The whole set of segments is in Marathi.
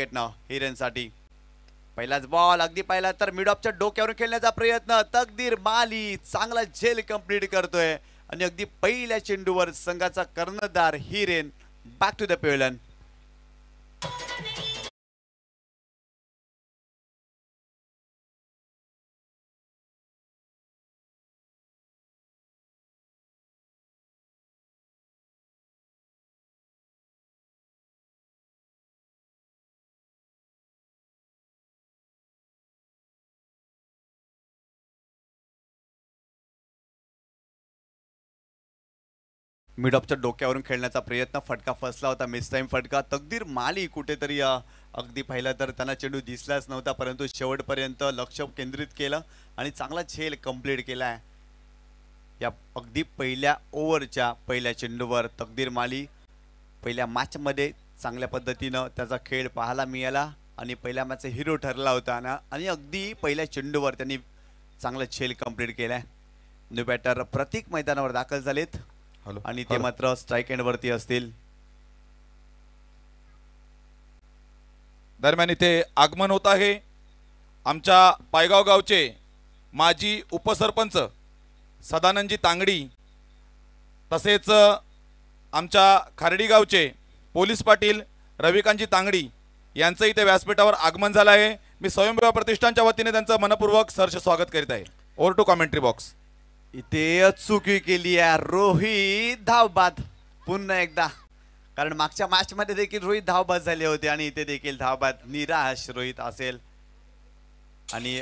हिरेन साठी पहिलाच बॉल अगदी पहिला तर मिड ऑफच्या डोक्यावर खेळण्याचा प्रयत्न तकदीर माली चांगला झेल कंप्लीट करतोय आणि अगदी पहिल्या चेंडूवर संघाचा कर्णधार हिरेन बॅक टू द पेलन मिडॉपच्या डोक्यावरून खेळण्याचा प्रयत्न फटका फसला होता मिस टाईम फटका तकदीर माली कुठेतरी अगदी पाहिला तर त्यांना चेंडू दिसलाच नव्हता परंतु शेवटपर्यंत लक्ष केंद्रित केलं आणि चांगला झेल कंप्लीट केला आहे या अगदी पहिल्या ओव्हरच्या पहिल्या चेंडूवर तकदीर माली पहिल्या मॅचमध्ये चांगल्या पद्धतीनं त्याचा खेळ पाहायला मिळाला आणि पहिल्या मॅचचा हिरो ठरला होता ना आणि अगदी पहिल्या चेंडूवर त्यांनी चांगला छेल कंप्लीट केला आहे न्यू बॅटर प्रतीक मैदानावर दाखल झालेत आणि ते मात्र स्ट्राईक एंड वरती असतील दरम्यान इथे आगमन होत आहे आमच्या पायगाव गावचे माजी उपसरपंच सदानंदजी तांगडी तसेच आमच्या खारडी गावचे पोलीस पाटील रविकांतजी तांगडी यांचं इथे व्यासपीठावर आगमन झालं आहे मी स्वयंभेवा प्रतिष्ठानच्या वतीने त्यांचं मनपूर्वक सर्ष स्वागत करीत आहे ओवर टू कॉमेंट्री बॉक्स इथे चुकी केली आहे रोहित धावबाद पुन्हा एकदा कारण मागच्या मॅच मध्ये देखील रोहित धावबाद झाले होते आणि इथे देखील धावबाद निराश रोहित असेल आणि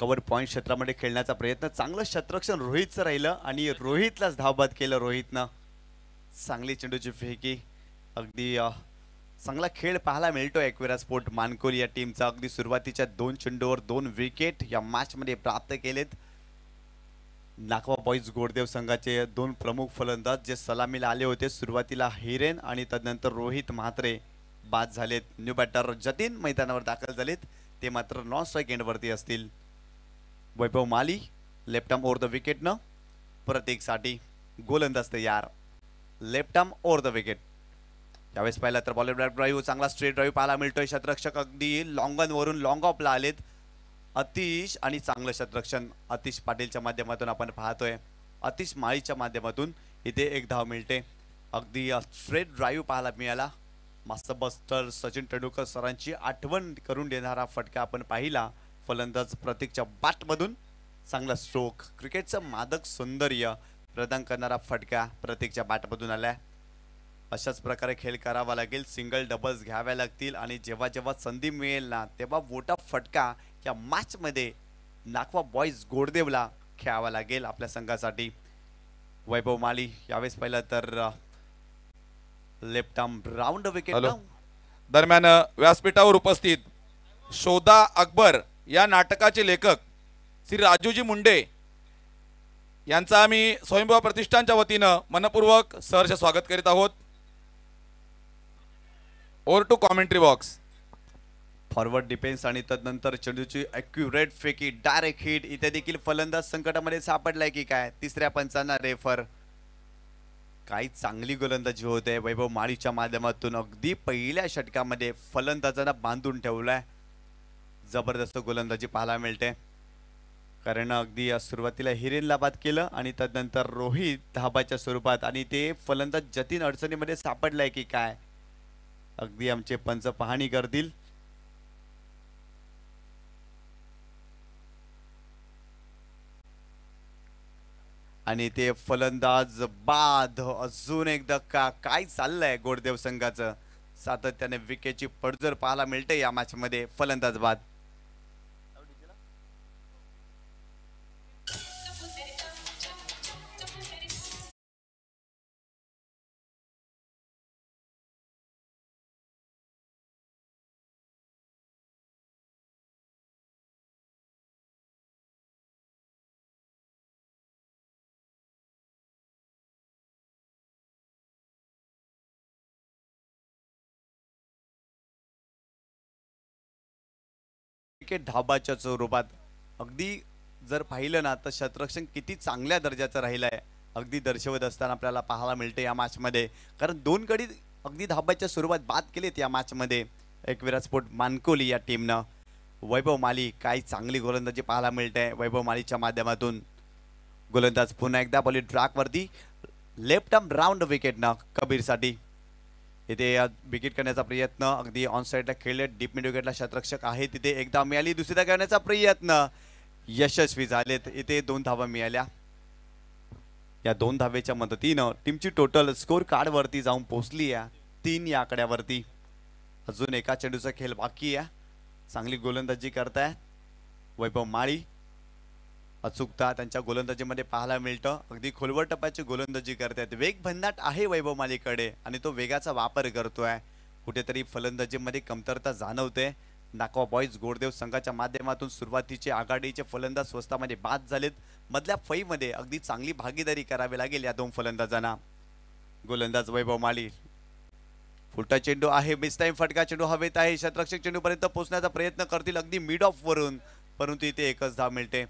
कवर पॉईंट क्षेत्रामध्ये खेळण्याचा प्रयत्न चांगलं क्षेत्रक्षण रोहितचं राहिलं आणि रोहितलाच धावबाद केलं रोहितनं चांगली चेंडूची फेकी अगदी चांगला खेळ पाहायला मिळतो एक्वेरा स्पोर्ट मानकोल या टीमचा अगदी सुरुवातीच्या दोन चेंडूवर दोन विकेट या मॅचमध्ये प्राप्त केलेत नाकवा बॉईज गोडदेव संघाचे दोन प्रमुख फलंदाज जे सलामीला आले होते सुरुवातीला हिरेन आणि त्यानंतर रोहित म्हात्रे बाद झालेत न्यू बॅटर जतीन मैदानावर दाखल झालेत ते मात्र नॉन स्ट्राईक एंडवरती असतील Vaibhav Mali left arm over the wicket विकेटनं साठी गोलंदाज तयार लेफ्टम ओर द विकेट यावेळेस पाहिलं तर बॉलिंग ड्राईव्ह चांगला स्ट्रेट ड्राईव्ह पाहायला मिळतोय शतरक्षक अगदी वरून लॉंग ऑफला आलेत अतिश आणि चांगलं शतरक्षण अतिश पाटीलच्या माध्यमातून आपण पाहतोय अतिश माळीच्या माध्यमातून इथे एक धाव मिळते अगदी स्ट्रेट ड्राईव्ह पाहायला मिळाला मास्तर बस्टर सचिन तेंडुलकर सरांची आठवण करून देणारा फटका आपण पाहिला फलंदाज प्रतीकच्या मधून चांगला स्ट्रोक क्रिकेटचं मादक सौंदर्य प्रदान करणारा फटका प्रतीकच्या मधून आला अशाच प्रकारे खेळ करावा लागेल सिंगल डबल्स घ्याव्या लागतील आणि जेव्हा जेव्हा संधी मिळेल ना तेव्हा मोठा फटका या मॅचमध्ये नागवा बॉईज गोडदेवला खेळावा लागेल आपल्या संघासाठी वैभव माली यावेळेस पहिला तर लेफ्ट आर्म राऊंड विकेट दरम्यान व्यासपीठावर उपस्थित शोधा अकबर या नाटकाचे लेखक श्री राजूजी मुंडे यांचा आम्ही स्वयंभवा प्रतिष्ठानच्या वतीनं मनपूर्वक सहर्ष स्वागत करीत आहोत over to commentary box forward defence आणि तदनंतर चेंडूची अक्युरेट फेकी डायरेक्ट हिट इथे देखील फलंदाज संकटामध्ये सापडलाय की काय तिसऱ्या पंचांना रेफर काही चांगली गोलंदाजी होते वैभव माळीच्या माध्यमातून अगदी पहिल्या षटकामध्ये फलंदाजांना बांधून ठेवलाय जबरदस्त गोलंदाजी पाहायला मिळते कारण अगदी सुरुवातीला हिरेन बाद केलं आणि त्यानंतर रोहित धाबाच्या स्वरूपात आणि ते फलंदाज जतीन अडचणीमध्ये सापडलाय की काय अगदी आमचे पंच पाहणी करतील आणि ते फलंदाज बाद अजून एकदा का काय चाललंय गोडदेव संघाचं सातत्याने विकेटची पडझड पाहायला मिळते या मॅचमध्ये फलंदाज बाद क्रिकेट धाबाच्या स्वरूपात अगदी जर पाहिलं ना तर शतरक्षण किती चांगल्या दर्जाचं राहिलं आहे अगदी दर्शवत असताना आपल्याला पाहायला मिळतं या मॅचमध्ये कारण दोन कडी अगदी धाबाच्या स्वरूपात बाद केलेत या मॅचमध्ये एकविरा स्पोर्ट मानकोली या टीमनं वैभव माली काय चांगली गोलंदाजी पाहायला मिळते वैभव मालीच्या माध्यमातून गोलंदाज पुन्हा एकदा बॉली ट्रॅकवरती लेफ्ट आर्म राऊंड विकेटनं कबीरसाठी इथे विकेट करण्याचा प्रयत्न अगदी ऑन साईडला खेळले डीप मिड विकेटला शतरक्षक आहे तिथे एकदा मिळाली दुसरीदा करण्याचा प्रयत्न यशस्वी झालेत इथे दोन धावा मिळाल्या या दोन धावेच्या मदतीनं टीमची टोटल स्कोर कार्डवरती जाऊन पोहोचली आहे तीन या आकड्यावरती अजून एका चेंडूचा खेळ बाकी आहे चांगली गोलंदाजी करताय वैभव माळी अचूकता त्यांच्या गोलंदाजीमध्ये पाहायला मिळतं अगदी खोलवर टप्प्याची गोलंदाजी करतायत वेग भन्नाट आहे वैभव मालीकडे आणि तो वेगाचा वापर करतोय कुठेतरी फलंदाजीमध्ये कमतरता जाणवते नाकवा बॉईज गोडदेव संघाच्या माध्यमातून सुरुवातीचे आघाडीचे फलंदाज स्वस्तामध्ये बाद झालेत मधल्या फईमध्ये अगदी चांगली भागीदारी करावी लागेल या दोन फलंदाजांना गोलंदाज वैभव माली फुलटा चेंडू आहे टाइम फटका चेंडू हवेत आहे शतरक्षक चेंडूपर्यंत पोहोचण्याचा प्रयत्न करतील अगदी मिड ऑफ वरून परंतु इथे एकच धाव मिळते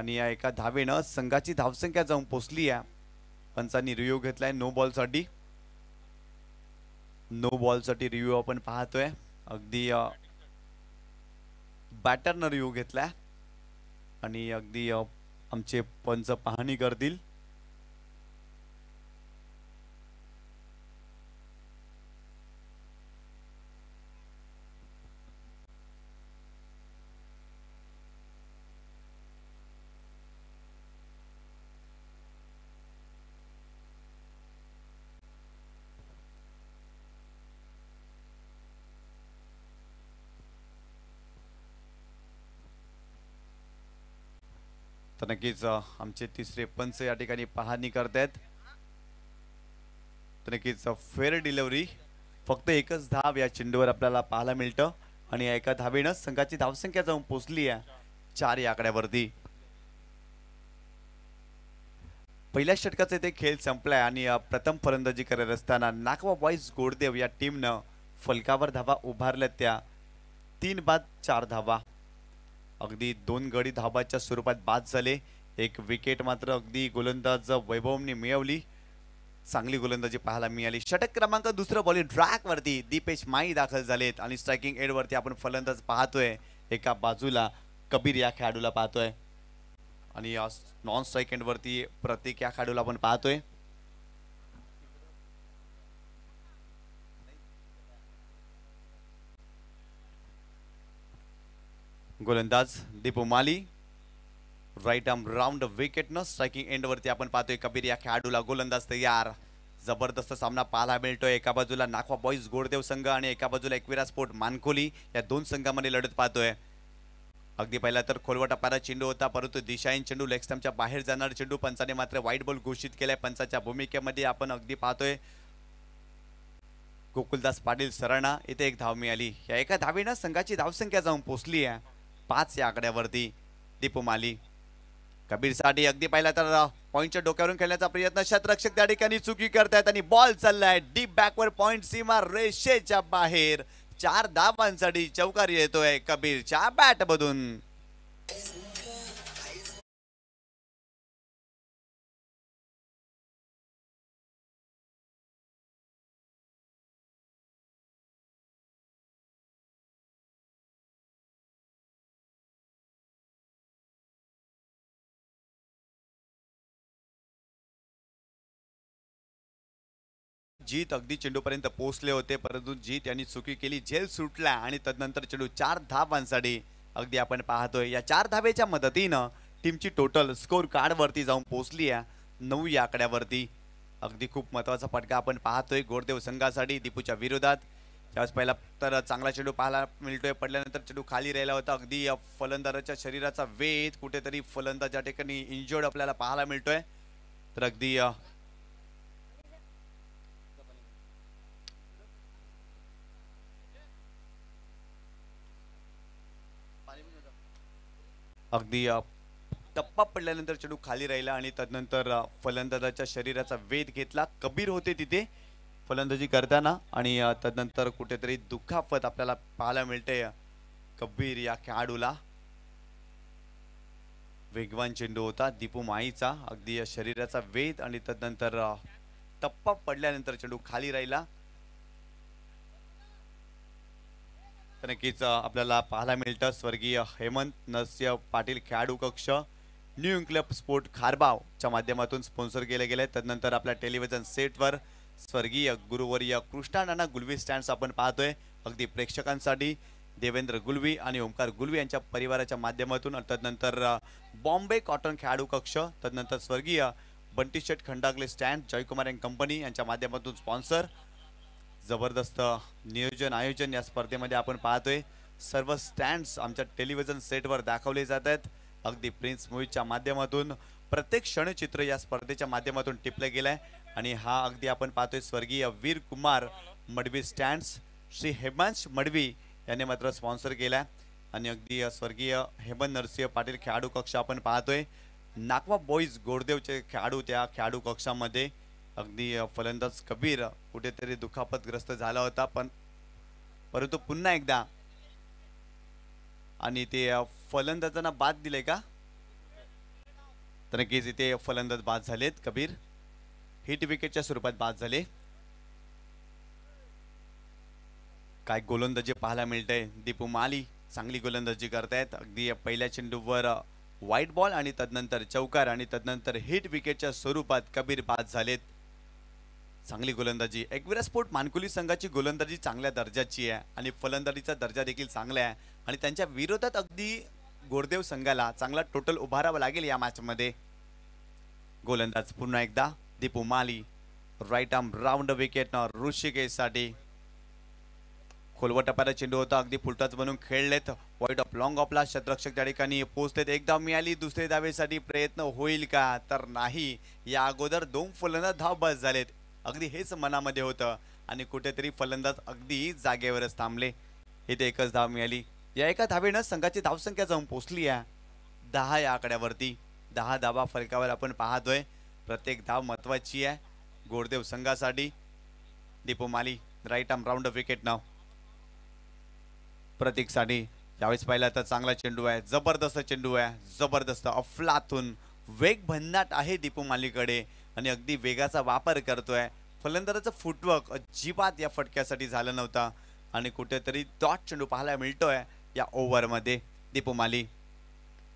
आणि या एका धावेनं संघाची धावसंख्या जाऊन पोचली आहे पंचांनी रिव्ह्यू घेतलाय नो बॉलसाठी नो बॉल साठी रिव्ह्यू आपण पाहतोय अगदी बॅटरनं रिव्ह्यू घेतलाय आणि अगदी आमचे पंच पाहणी करतील नक्कीच आमचे तिसरे पंच या ठिकाणी पाहणी करतायत तर नक्कीच फेअर डिलिव्हरी फक्त एकच धाव या चेंडूवर आपल्याला पाहायला मिळतं आणि एका धावीनं संघाची धावसंख्या जाऊन पोचली आहे चार या आकड्यावरती पहिल्या षटकाचे इथे खेळ संपलाय आणि प्रथम फलंदाजी करत असताना नाकवा बॉईज गोडदेव या टीमनं फलकावर धावा उभारल्या त्या तीन बाद चार धावा अगदी दोन गडी धाबाच्या स्वरूपात बाद झाले एक विकेट मात्र अगदी गोलंदाज वैभवने मिळवली चांगली गोलंदाजी पाहायला मिळाली षटक क्रमांक दुसरं बॉलिंग ट्रॅकवरती दीपेश माई दाखल झालेत आणि स्ट्रायकिंग एडवरती आपण फलंदाज पाहतोय एका बाजूला कबीर या खेळाडूला पाहतोय आणि नॉन स्ट्राईक वरती प्रतीक या खेळाडूला आपण पाहतोय गोलंदाज Deepu Mali right arm round wicket न एंड एंडवरती आपण पाहतोय कबीर या खेळाडूला गोलंदाज तयार जबरदस्त सामना पाहायला मिळतोय एका बाजूला नाखवा बॉईज गोडदेव संघ आणि एका बाजूला एकविरा स्पोर्ट मानकोली या दोन संघामध्ये लढत पाहतोय अगदी पहिला तर खोलवटा पारा चेंडू होता परंतु दिशाईन चेंडू लेगस्टॅमच्या बाहेर जाणारा चेंडू पंचाने मात्र वाईट बॉल घोषित केलाय पंचाच्या भूमिकेमध्ये आपण अगदी पाहतोय गोकुलदास पाटील सरणा इथे एक धाव आली या एका धावीनं संघाची धावसंख्या जाऊन पोचली आहे पाच या आकड्यावरती कबीर साठी अगदी पाहिला तर पॉईंटच्या डोक्यावरून खेळण्याचा प्रयत्न शतरक्षक त्या ठिकाणी चुकी करतायत आणि बॉल चाललाय डीप बॅकवर पॉईंट सीमा रेषेच्या बाहेर चार धावांसाठी चौकारी येतोय कबीरच्या बॅट जीत अगदी चेंडूपर्यंत पोहोचले होते परंतु जीत यांनी चुकी केली झेल सुटला आणि तदनंतर चेंडू चार धाबांसाठी अगदी आपण पाहतोय या चार धाबेच्या मदतीनं टीमची टोटल स्कोर कार्डवरती जाऊन पोहोचली आहे नऊ या आकड्यावरती अगदी खूप महत्त्वाचा फटका आपण पाहतोय गोडदेव संघासाठी दीपूच्या विरोधात त्यावेळेस पहिला तर चांगला चेंडू पाहायला मिळतोय पडल्यानंतर चेंडू खाली राहिला होता अगदी फलंदाजाच्या शरीराचा वेध कुठेतरी फलंदाज ठिकाणी इंजर्ड आपल्याला पाहायला मिळतोय तर अगदी अगदी टप्पा पडल्यानंतर चेडू खाली राहिला आणि त्यानंतर फलंदाजाच्या शरीराचा वेध घेतला कबीर होते तिथे फलंदाजी करताना आणि त्यानंतर कुठेतरी दुखापत आपल्याला पाहायला मिळते कबीर या खेळाडूला वेगवान चेंडू होता दीपू माईचा अगदी शरीराचा वेध आणि त्यानंतर टप्पा पडल्यानंतर चेंडू खाली राहिला नक्कीच आपल्याला पाहायला मिळतं स्वर्गीय हेमंत नस्य पाटील खेळाडू कक्ष न्यू क्लब स्पोर्ट खारबाव च्या माध्यमातून स्पॉन्सर केले गेले त्यानंतर आपल्या टेलिव्हिजन सेटवर स्वर्गीय गुरुवर्य कृष्णा नाना गुलवी स्टँड्स आपण पाहतोय अगदी प्रेक्षकांसाठी देवेंद्र गुलवी आणि ओंकार गुलवी यांच्या परिवाराच्या माध्यमातून तदनंतर बॉम्बे कॉटन खेळाडू कक्ष तदनंतर स्वर्गीय Bunty Shet Khandagale stand Jaykumar and company यांच्या माध्यमातून स्पॉन्सर जबरदस्त नियोजन आयोजन या स्पर्धेमध्ये आपण पाहतोय सर्व स्टँड्स आमच्या टेलिव्हिजन सेटवर दाखवले जात आहेत अगदी प्रिन्स मूवीच्या माध्यमातून प्रत्येक क्षणचित्र या स्पर्धेच्या माध्यमातून टिपलं गेलं आहे आणि हा अगदी आपण पाहतोय स्वर्गीय वीर कुमार मडवी स्टँड्स श्री हेमांश मडवी यांनी मात्र स्पॉन्सर केला आणि अगदी स्वर्गीय हेमंत नरसिंह पाटील खेळाडू कक्ष आपण पाहतोय नागवा बॉईज गोडदेवचे खेळाडू त्या खेळाडू कक्षामध्ये अगदी फलंदाज कबीर कुठेतरी दुखापतग्रस्त झाला होता पण परंतु पुन्हा एकदा आणि ते फलंदाजांना बाद दिले का तर नक्कीच इथे फलंदाज बाद झालेत कबीर हिट विकेटच्या स्वरूपात बाद झाले काय गोलंदाजी पाहायला मिळते दीपू माली चांगली गोलंदाजी करतायत अगदी पहिल्या चेंडूवर व्हाईट बॉल आणि तदनंतर चौकार आणि तदनंतर हिट विकेटच्या स्वरूपात कबीर बाद झालेत चांगली गोलंदाजी स्पोर्ट मानकुली संघाची गोलंदाजी चांगल्या दर्जाची आहे आणि फलंदाजीचा दर्जा देखील चांगला आहे आणि त्यांच्या विरोधात अगदी गोरदेव संघाला चांगला टोटल उभारावा लागेल या मॅचमध्ये गोलंदाज पुन्हा एकदा Deepu Mali right arm round wicket न ऋषिकेशसाठी खोलवा अपाला चेंडू होता अगदी फुलटाच बनून खेळलेत व्हाईट ऑफ लॉंग ऑफला शतरक्षक त्या ठिकाणी पोहोचलेत एकदा मिळाली दुसऱ्या दावेसाठी प्रयत्न होईल का तर नाही या अगोदर दोन फलंदाज धाव बस झालेत अगदी हेच मनामध्ये होतं आणि कुठेतरी फलंदाज अगदी जागेवरच थांबले इथे एकच धाव मिळाली या एका धावेनं संघाची धावसंख्या जाऊन पोचली आहे दहा या आकड्यावरती दहा धावा फलकावर आपण पाहतोय प्रत्येक धाव महत्वाची आहे गोरदेव संघासाठी Deepo Mali right arm round wicket नाव साठी यावेळेस पाहिला तर चांगला चेंडू आहे जबरदस्त चेंडू आहे जबरदस्त अफलातून वेग भन्नाट आहे दीपू मालीकडे आणि अगदी वेगाचा वापर करतोय फलंदाजाचं फुटवर्क अजिबात या फटक्यासाठी झालं नव्हतं आणि कुठेतरी डॉट चेंडू पाहायला मिळतोय या ओव्हरमध्ये दीपू माली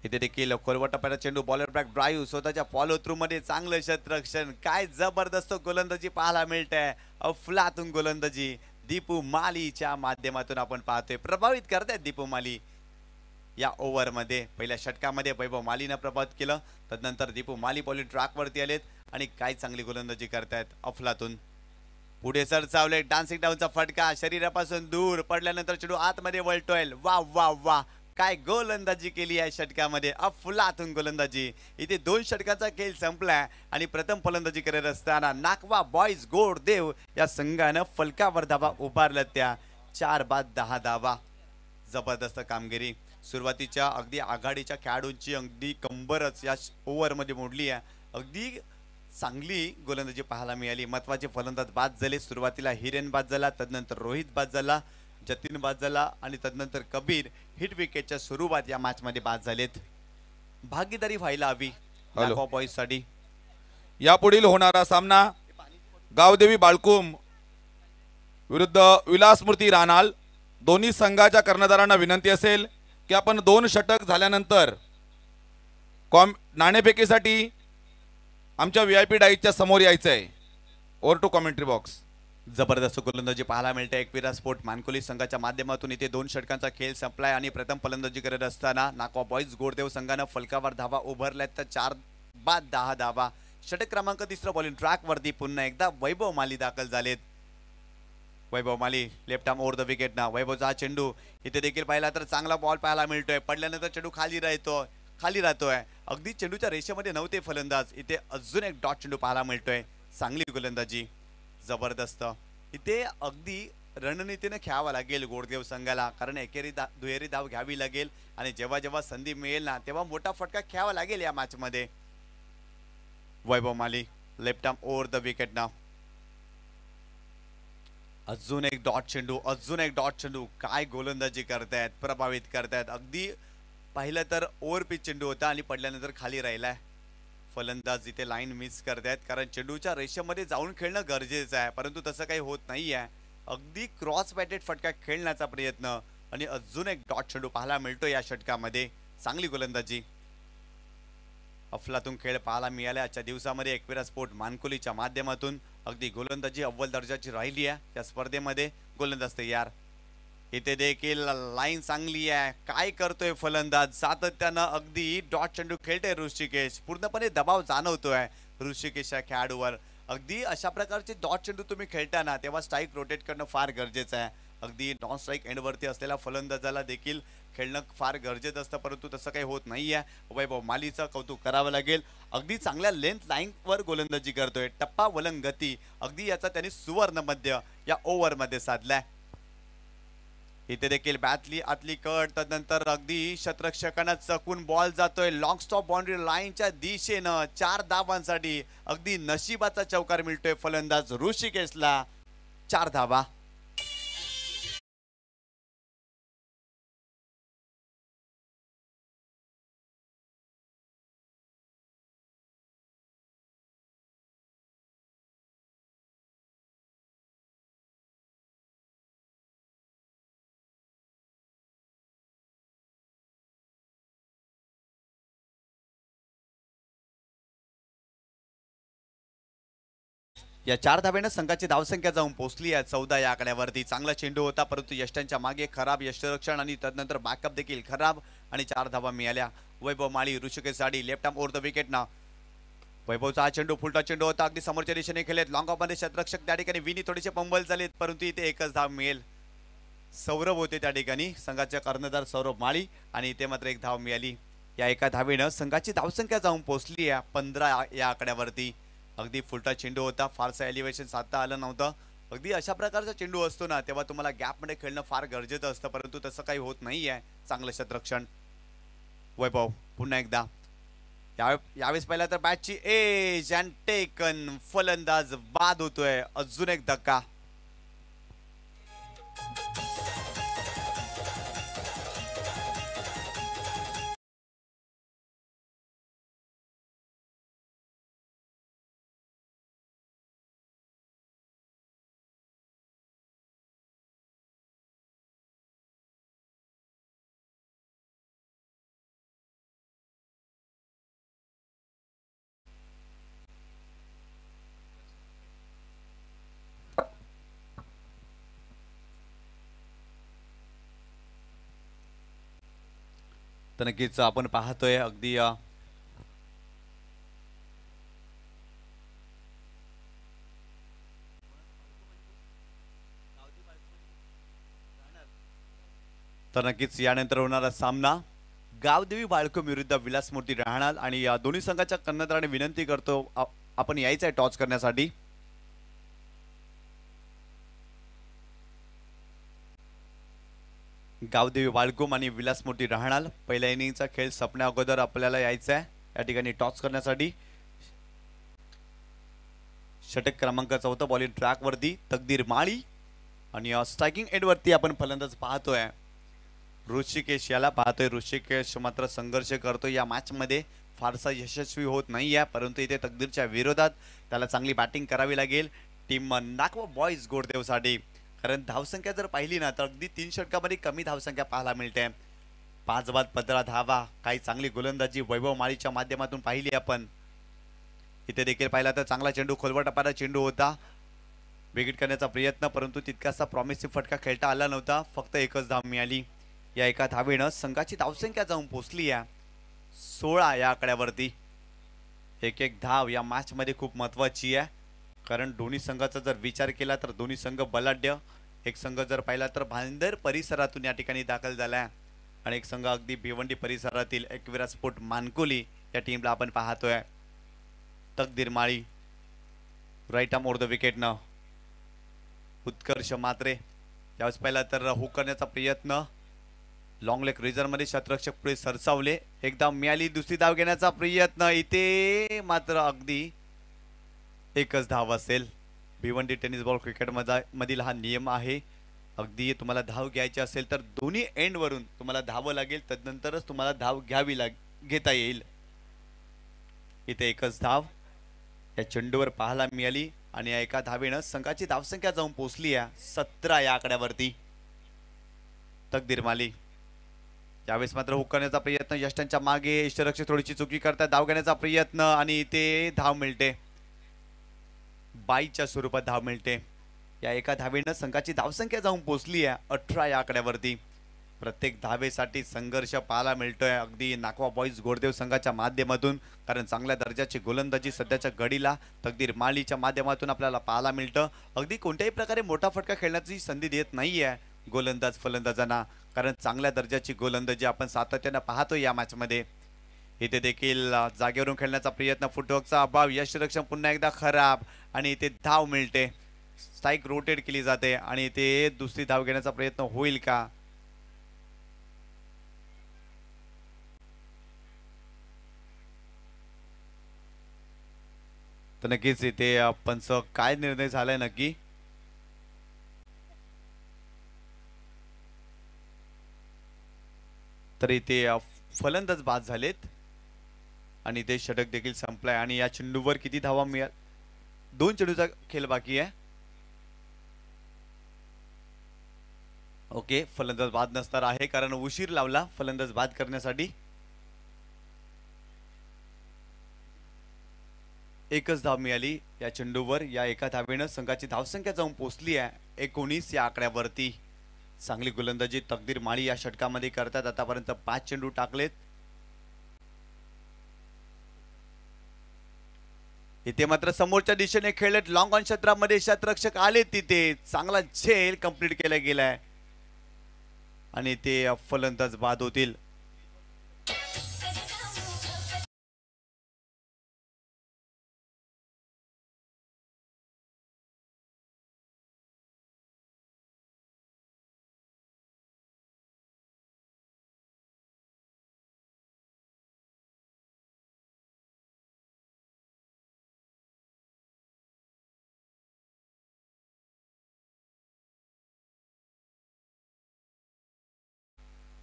इथे देखील खोलवटा टप्प्याचा चेंडू बॉलर बॅक ड्राईव्ह स्वतःच्या फॉलो मध्ये चांगलं क्षेत्ररक्षण काय जबरदस्त गोलंदाजी पाहायला मिळतंय अफलातून गोलंदाजी दीपू मालीच्या माध्यमातून आपण पाहतोय प्रभावित करतायत दीपू माली या ओव्हरमध्ये पहिल्या षटकामध्ये वैभव मालीनं प्रभात केलं तदनंतर दीपू माली बॉलिंग ट्रॅकवरती आलेत आणि काय चांगली गोलंदाजी करतायत अफलातून पुढे सर चावले डान्सिंग डाऊनचा फटका शरीरापासून दूर पडल्यानंतर चेडू आतमध्ये वळतोय वा वा वा काय गोलंदाजी केली आहे षटकामध्ये अफलातून गोलंदाजी इथे दोन षटकाचा खेळ संपलाय आणि प्रथम फलंदाजी करत असताना नाकवा बॉईज गोड देव या संघानं फलकावर धावा उभारल्या त्या चार बाद दहा धावा जबरदस्त कामगिरी सुरुवातीच्या अगदी आघाडीच्या खेळाडूंची अगदी कंबरच या ओव्हरमध्ये मोडली आहे अगदी चांगली गोलंदाजी पाहायला मिळाली महत्वाचे फलंदाज बाद झाले सुरुवातीला हिरेन बाद झाला तदनंतर रोहित बाद झाला जतीन बाद झाला आणि तदनंतर कबीर हिट विकेटच्या स्वरूपात या मॅचमध्ये बाद झालेत भागीदारी व्हायला हवी बॉईजसाठी यापुढील होणारा सामना गावदेवी बाळकुम विरुद्ध विलासमूर्ती रानाल दोन्ही संघाच्या कर्णधारांना विनंती असेल की आपण दोन षटक झाल्यानंतर कॉम नाणेफेकीसाठी आमच्या व्ही आय पी डाईटच्या समोर यायचं आहे ओर टू कॉमेंट्री बॉक्स जबरदस्त गोलंदाजी पाहायला मिळते एकविरा स्पोर्ट मानकोली संघाच्या माध्यमातून इथे दोन षटकांचा खेळ संपलाय आणि प्रथम फलंदाजी करत असताना नाकवा बॉईज गोडदेव संघानं फलकावर धावा उभारल्यात तर चार बाद दहा धावा षटक क्रमांक तिसरा बॉलिंग ट्रॅकवरती पुन्हा एकदा वैभव माली दाखल झालेत Vaibhav Mali left arm over the wicket ना वैभव हा चेंडू इथे देखील पाहिला तर चांगला बॉल पाहायला मिळतोय पडल्यानंतर चेंडू खाली राहतो खाली राहतोय अगदी चेंडूच्या रेषेमध्ये नव्हते फलंदाज इथे अजून एक डॉट चेंडू पाहायला मिळतोय चांगली गोलंदाजी जबरदस्त इथे अगदी रणनीतीने खेळावं लागेल गोडदेव संघाला कारण एकेरी दा दुहेरी धाव घ्यावी लागेल आणि जेव्हा जेव्हा संधी मिळेल ना तेव्हा मोठा फटका खेळावा लागेल या मॅचमध्ये Vaibhav Mali left arm over the wicket ना अजून एक डॉट चेंडू अजून एक डॉट चेंडू काय गोलंदाजी करतायत प्रभावित करतायत अगदी पाहिलं तर ओव्हर पिच चेंडू होता आणि पडल्यानंतर खाली राहिलाय फलंदाज इथे लाईन मिस करतायत कारण चेंडूच्या रेषेमध्ये जाऊन खेळणं गरजेचं आहे परंतु तसं काही होत नाही आहे अगदी क्रॉस बॅटेड फटका खेळण्याचा प्रयत्न आणि अजून एक डॉट चेंडू पाहायला मिळतो या षटकामध्ये चांगली गोलंदाजी अफलातून खेळ पाहायला मिळाले आजच्या दिवसामध्ये एकविरा स्पोर्ट मानकुलीच्या माध्यमातून अगदी गोलंदाजी अव्वल दर्जाची राहिली आहे त्या स्पर्धेमध्ये गोलंदाज तयार इथे देखील लाईन चांगली आहे काय करतोय फलंदाज सातत्यानं अगदी डॉट चेंडू खेळतोय ऋषिकेश पूर्णपणे दबाव जाणवतोय ऋषिकेशच्या खेळाडूवर अगदी अशा प्रकारचे डॉट चेंडू तुम्ही खेळताना तेव्हा स्ट्राईक रोटेट करणं फार गरजेचं आहे अगदी नॉन स्ट्राईक एंडवरती असलेल्या फलंदाजाला देखील खेळणं फार गरजेचं असतं परंतु तसं काही होत नाही आहे वैभव मालीचं कौतुक करावं लागेल अगदी चांगल्या लेंथ लाईनवर गोलंदाजी करतोय टप्पा गती अगदी याचा त्यांनी मध्य या ओव्हरमध्ये साधलाय इथे देखील बॅटली आतली कट त्यानंतर अगदी शतरक्षकांना चकून बॉल जातोय लॉंग स्टॉप बाउंड्री लाईनच्या दिशेनं चार धावांसाठी अगदी नशिबाचा चौकार मिळतोय फलंदाज ऋषिकेशला चार धावा या चार धाव्यानं संघाची धावसंख्या जाऊन पोहोचली आहे चौदा या आकड्यावरती चांगला चेंडू होता परंतु यष्टांच्या मागे खराब यष्टरक्षण आणि तदनंतर बॅकअप देखील खराब आणि चार धावा मिळाल्या Vaibhav Mali Rishikesh Sadi left arm over the wicket ना वैभवचा हा चेंडू फुलटा चेंडू होता अगदी समोरच्या दिशेने खेळत लॉंग मध्ये शतरक्षक त्या ठिकाणी विनी थोडेसे पंबल झालेत परंतु इथे एकच धाव मिळेल सौरभ होते त्या ठिकाणी संघाचे कर्णधार सौरभ माळी आणि इथे मात्र एक धाव मिळाली या एका धावेनं संघाची धावसंख्या जाऊन पोहोचली आहे पंधरा या आकड्यावरती अगदी फुलटा चेंडू होता फारसा एलिव्हेशन साधता आलं नव्हतं अगदी अशा प्रकारचा चेंडू असतो ना तेव्हा तुम्हाला गॅपमध्ये खेळणं फार गरजेचं असतं परंतु तसं काही होत नाही आहे चांगलं शतरक्षण वैभव पुन्हा एकदा यावेळेस पहिला तर बॅटची एज अँड टेकन फलंदाज बाद होतोय अजून एक धक्का तर नक्कीच आपण पाहतोय अगदी तर नक्कीच यानंतर होणारा सामना गावदेवी बाळको विरुद्ध विलासमूर्ती राहणार आणि या दोन्ही संघाच्या कर्णधाराने विनंती करतो आपण यायचं आहे टॉच करण्यासाठी गावदेवी वाळकुम आणि विलास मोठी राहणार पहिल्या इनिंगचा खेळ सपण्या अगोदर आपल्याला यायचा आहे या ठिकाणी टॉस करण्यासाठी षटक क्रमांक चौथा बॉलिंग वरती तकदीर माळी आणि स्ट्रायकिंग वरती आपण फलंदाज पाहतोय ऋषिकेश याला पाहतोय ऋषिकेश मात्र संघर्ष करतो या मॅच मध्ये फारसा यशस्वी होत नाही आहे परंतु इथे तकदीरच्या विरोधात त्याला चांगली बॅटिंग करावी लागेल टीम नाकवा बॉईज गोडदेवसाठी कारण धावसंख्या जर पाहिली ना तर अगदी तीन षटकामध्ये कमी धावसंख्या पाहायला मिळते पाच बाद पंधरा धावा काही चांगली गोलंदाजी वैभव माळीच्या माध्यमातून पाहिली आपण इथे देखील पाहिला तर चांगला चेंडू खोलवा चेंडू होता विकेट करण्याचा प्रयत्न परंतु तितकासा प्रॉमिसिव्ह फटका खेळता आला नव्हता फक्त एकच धाव मिळाली या एका धावेनं संघाची धावसंख्या जाऊन पोचली या सोळा या आकड्यावरती एक एक धाव या मॅचमध्ये खूप महत्त्वाची आहे कारण दोन्ही संघाचा जर विचार केला तर दोन्ही संघ बलाढ्य एक संघ जर पाहिला तर भांदर परिसरातून या ठिकाणी दाखल झाला आहे आणि एक संघ अगदी भिवंडी परिसरातील एकविरा स्पोर्ट मानकोली या टीमला आपण पाहतोय Takdir Mali right arm over the विकेटनं उत्कर्ष मात्रे यावेळेस पाहिला तर हो करण्याचा प्रयत्न लॉंग लेग मध्ये शतरक्षक पुढे सरसावले एकदा मिळाली दुसरी धाव घेण्याचा प्रयत्न इथे मात्र अगदी एकच धाव असेल भिवंडी टेनिस बॉल मधा मधील हा नियम आहे अगदी तुम्हाला धाव घ्यायची असेल तर दोन्ही एंडवरून तुम्हाला धावं लागेल तदनंतरच तुम्हाला धाव घ्यावी लाग घेता येईल इथे एकच धाव या चेंडूवर पाहायला मिळाली आणि या एका धावेनं संघाची धावसंख्या जाऊन पोचली आहे सतरा या आकड्यावरती तकदीर माली यावेळेस मात्र हुक करण्याचा प्रयत्न यष्टांच्या मागे यष्टरक्ष थोडीशी चुकी करतात धाव घेण्याचा प्रयत्न आणि इथे धाव मिळते बाईच्या स्वरूपात धाव मिळते या एका धावेनं संघाची धावसंख्या जाऊन पोचली आहे अठरा या आकड्यावरती प्रत्येक धावेसाठी संघर्ष पाहायला मिळतोय अगदी नाकवा बॉईज गोडदेव संघाच्या माध्यमातून कारण चांगल्या दर्जाची गोलंदाजी सध्याच्या गडीला तकदीर मालीच्या माध्यमातून आपल्याला पाहायला मिळतं अगदी कोणत्याही प्रकारे मोठा फटका खेळण्याची संधी देत नाही आहे गोलंदाज फलंदाजांना कारण चांगल्या दर्जाची गोलंदाजी आपण सातत्यानं पाहतो या मॅचमध्ये इथे देखील जागेवरून खेळण्याचा प्रयत्न फुटवर्कचा अभाव यशरक्षण पुन्हा एकदा खराब आणि इथे धाव मिळते स्ट्राईक रोटेट केली जाते आणि इथे दुसरी धाव घेण्याचा प्रयत्न होईल का तर नक्कीच इथे पंच काय निर्णय झालाय नक्की तर इथे फलंदाज बाद झालेत आणि ते षटक देखील संपलाय आणि या चेंडूवर किती धावा मिळाल दोन चेंडूचा खेळ बाकी आहे ओके फलंदाज बाद नसणार आहे कारण उशीर लावला फलंदाज बाद करण्यासाठी एकच धाव मिळाली या चेंडूवर या एका धावेनं संघाची धावसंख्या जाऊन पोचली आहे एकोणीस या आकड्यावरती चांगली गोलंदाजी तकदीर माळी या षटकामध्ये करतात आतापर्यंत पाच चेंडू टाकलेत इथे मात्र समोरच्या दिशेने खेळत लॉंग ऑन क्षेत्रामध्ये शतरक्षक आले तिथे चांगला झेल कंप्लीट केला गेलाय आणि ते फलंदाज बाद होतील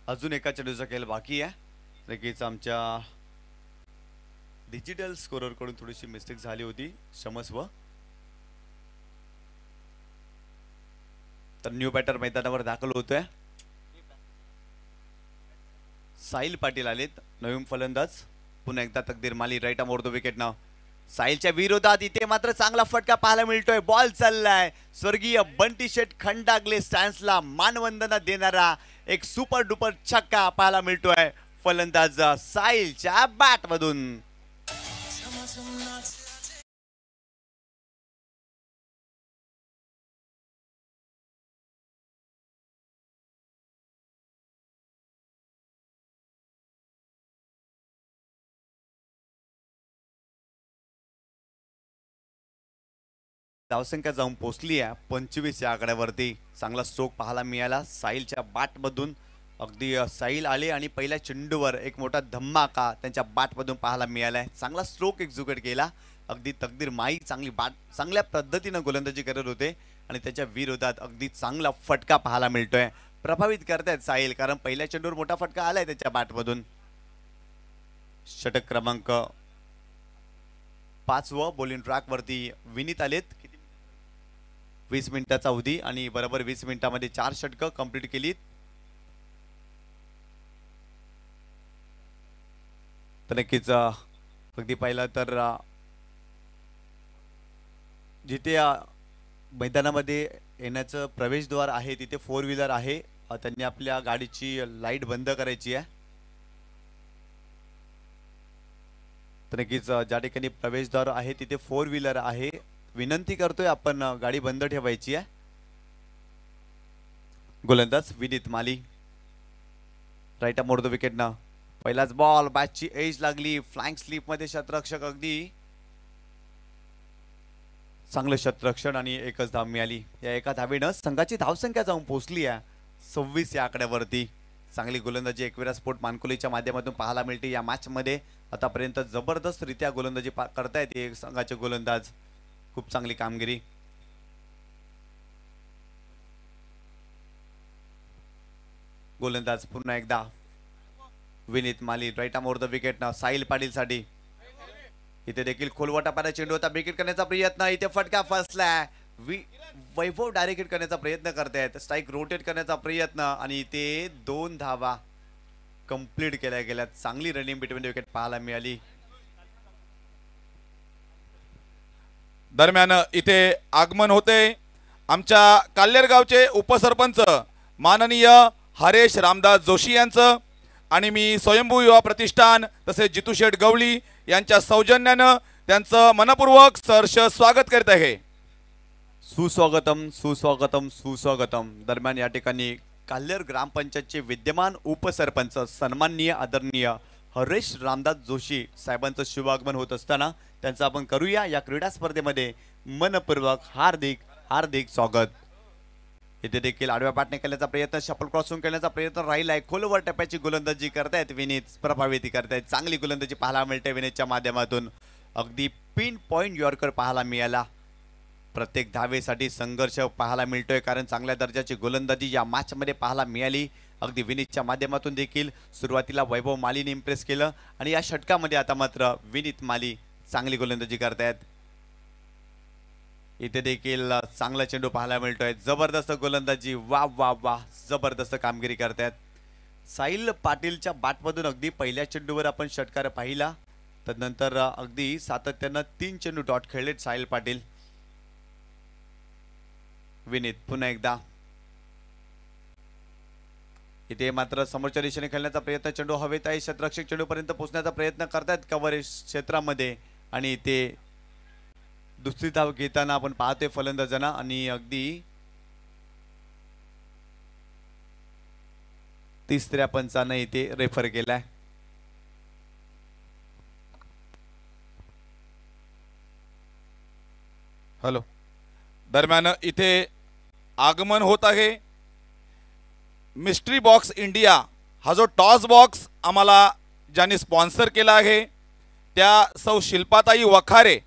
अजून एका चेंडूचा खेळ बाकी आहे लगेच आमच्या डिजिटल कडून थोडीशी मिस्टेक झाली होती क्षमस्व तर न्यू बॅटर मैदानावर दाखल होतोय साहिल पाटील आलेत नवीन फलंदाज पुन्हा एकदा Takdir Mali right more the wicket नाव साहिलच्या विरोधात इथे मात्र चांगला फटका पाहायला मिळतोय बॉल चाललाय स्वर्गीय बंटी शेट खंडागले स्टॅन्सला मानवंदना देणारा एक सुपर डुपर छक्का पाहायला मिळतोय फलंदाज साहिलच्या बॅटमधून धावसंख्या जाऊन पोचली आहे पंचवीस या आकड्यावरती चांगला स्ट्रोक पाहायला मिळाला साहिलच्या बाटमधून अगदी साहिल आले आणि पहिल्या चेंडूवर एक मोठा धम्माका त्यांच्या बाटमधून पाहायला मिळाला आहे चांगला स्ट्रोक एक्झिक्यूट केला अगदी तकदीर माई चांगली बाट चांगल्या पद्धतीनं गोलंदाजी करत होते आणि त्याच्या विरोधात अगदी चांगला फटका पाहायला मिळतोय प्रभावित करतायत साहिल कारण पहिल्या चेंडूवर मोठा फटका आलाय त्याच्या बाटमधून षटक क्रमांक पाचवं बोलिंग ट्रॅकवरती विनीत आलेत वीस मिनिटाचा अवधी आणि बरोबर वीस मिनिटामध्ये चार षटकं कंप्लीट केलीत तर नक्कीच अगदी पाहिलं तर जिथे मैदानामध्ये येण्याचं प्रवेशद्वार आहे तिथे फोर व्हीलर आहे त्यांनी आपल्या गाडीची लाईट बंद करायची आहे तर नक्कीच ज्या ठिकाणी प्रवेशद्वार आहे तिथे फोर व्हीलर आहे विनंती करतोय आपण गाडी बंद ठेवायची आहे गोलंदाज Vineet Mali right mode wicket ना पहिलाच बॉल बॅटची एज लागली फ्लँक स्लीप मध्ये शतरक्षक अगदी चांगलं शतरक्षण आणि एकच धाव मिळाली या एका धावीनं संघाची धावसंख्या जाऊन पोहोचली आहे सव्वीस या आकड्यावरती चांगली गोलंदाजी एकविरा स्पोर्ट मानकुलीच्या माध्यमातून पाहायला मिळते या मॅच मध्ये आतापर्यंत जबरदस्त रित्या गोलंदाजी करता येते संघाचे गोलंदाज खूप चांगली कामगिरी गोलंदाज पुन्हा एकदा Vineet Mali right arm over the wicket ना साहिल पाटील साठी इथे देखील खोलवटा पाण्या चेंडू होता विकेट करण्याचा प्रयत्न इथे फटका फसलाय वैभव डायरेक्ट करण्याचा प्रयत्न करतायत स्ट्राईक रोटेट करण्याचा प्रयत्न आणि इथे दोन धावा कंप्लीट केल्या गेल्या चांगली रनिंग बिटवीन विकेट पाहायला मिळाली दरम्यान इथे आगमन होते आमच्या गावचे उपसरपंच माननीय हरेश रामदास जोशी यांचं आणि मी स्वयंभू युवा प्रतिष्ठान तसेच जितू शेठ गवळी यांच्या सौजन्यानं त्यांचं मनपूर्वक सहर्ष स्वागत करीत आहे सुस्वागतम सुस्वागतम सुस्वागतम दरम्यान या ठिकाणी काल्लेर ग्रामपंचायतचे विद्यमान उपसरपंच सन्माननीय आदरणीय हरेश रामदास जोशी साहेबांचं शुभागमन होत असताना त्यांचं आपण करूया या क्रीडा स्पर्धेमध्ये मनपूर्वक हार्दिक हार्दिक स्वागत येथे देखील आडव्या पाटणे करण्याचा प्रयत्न शपल क्रॉसिंग करण्याचा प्रयत्न राहिला आहे खोलवर टप्प्याची गोलंदाजी करतायत विनीत ती करतायत चांगली गोलंदाजी पाहायला मिळते विनीतच्या माध्यमातून अगदी पिन पॉइंट यॉर्कर पाहायला मिळाला प्रत्येक धावेसाठी संघर्ष पाहायला मिळतोय कारण चांगल्या दर्जाची गोलंदाजी या मॅचमध्ये पाहायला मिळाली अगदी विनीतच्या माध्यमातून देखील सुरुवातीला वैभव मालीने इम्प्रेस केलं आणि या षटकामध्ये आता मात्र विनीत माली चांगली गोलंदाजी करतायत इथे देखील चांगला चेंडू पाहायला मिळतोय जबरदस्त गोलंदाजी वा वा वा जबरदस्त कामगिरी करतायत साहिल पाटीलच्या बाटमधून अगदी पहिल्या चेंडूवर आपण षटकार पाहिला तदनंतर अगदी सातत्यानं तीन चेंडू डॉट खेळलेत साहिल पाटील विनीत पुन्हा एकदा इथे मात्र समोरच्या दिशेने खेळण्याचा प्रयत्न चेंडू हवेत आहे चेंडू चेंडूपर्यंत पोहोचण्याचा प्रयत्न करतायत कव्हर क्षेत्रामध्ये आणि इथे दुसरी धाव घेताना आपण पाहतोय फलंदाजांना आणि अगदी तिसऱ्या पंचानं इथे रेफर केलाय हॅलो दरम्यान इथे आगमन होत आहे मिस्ट्री बॉक्स इंडिया हा जो टॉस बॉक्स आम्हाला ज्यांनी स्पॉन्सर केला आहे त्या सौ शिल्पाताई वखारे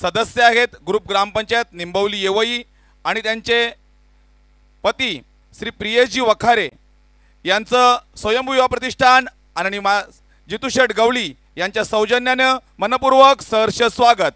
सदस्य आहेत ग्रुप ग्रामपंचायत निंबवली येवई आणि त्यांचे पती श्री प्रियेशजी वखारे यांचं स्वयंभू प्रतिष्ठान आणि मा जितूशेठ गवळी यांच्या सौजन्यानं मनपूर्वक सहर्ष स्वागत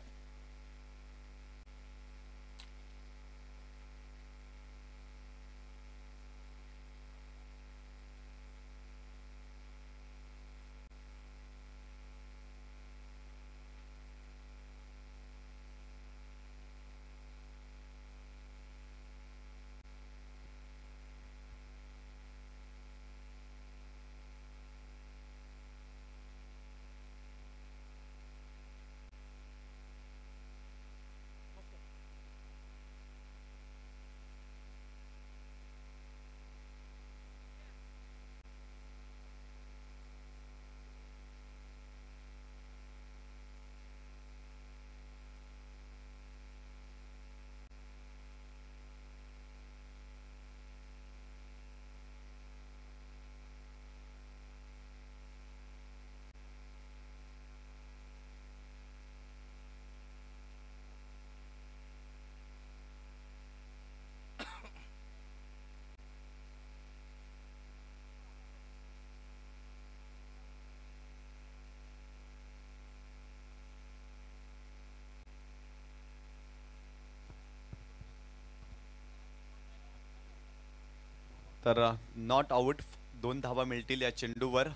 तर नॉट आउट दोन धावा मिळतील या चेंडूवर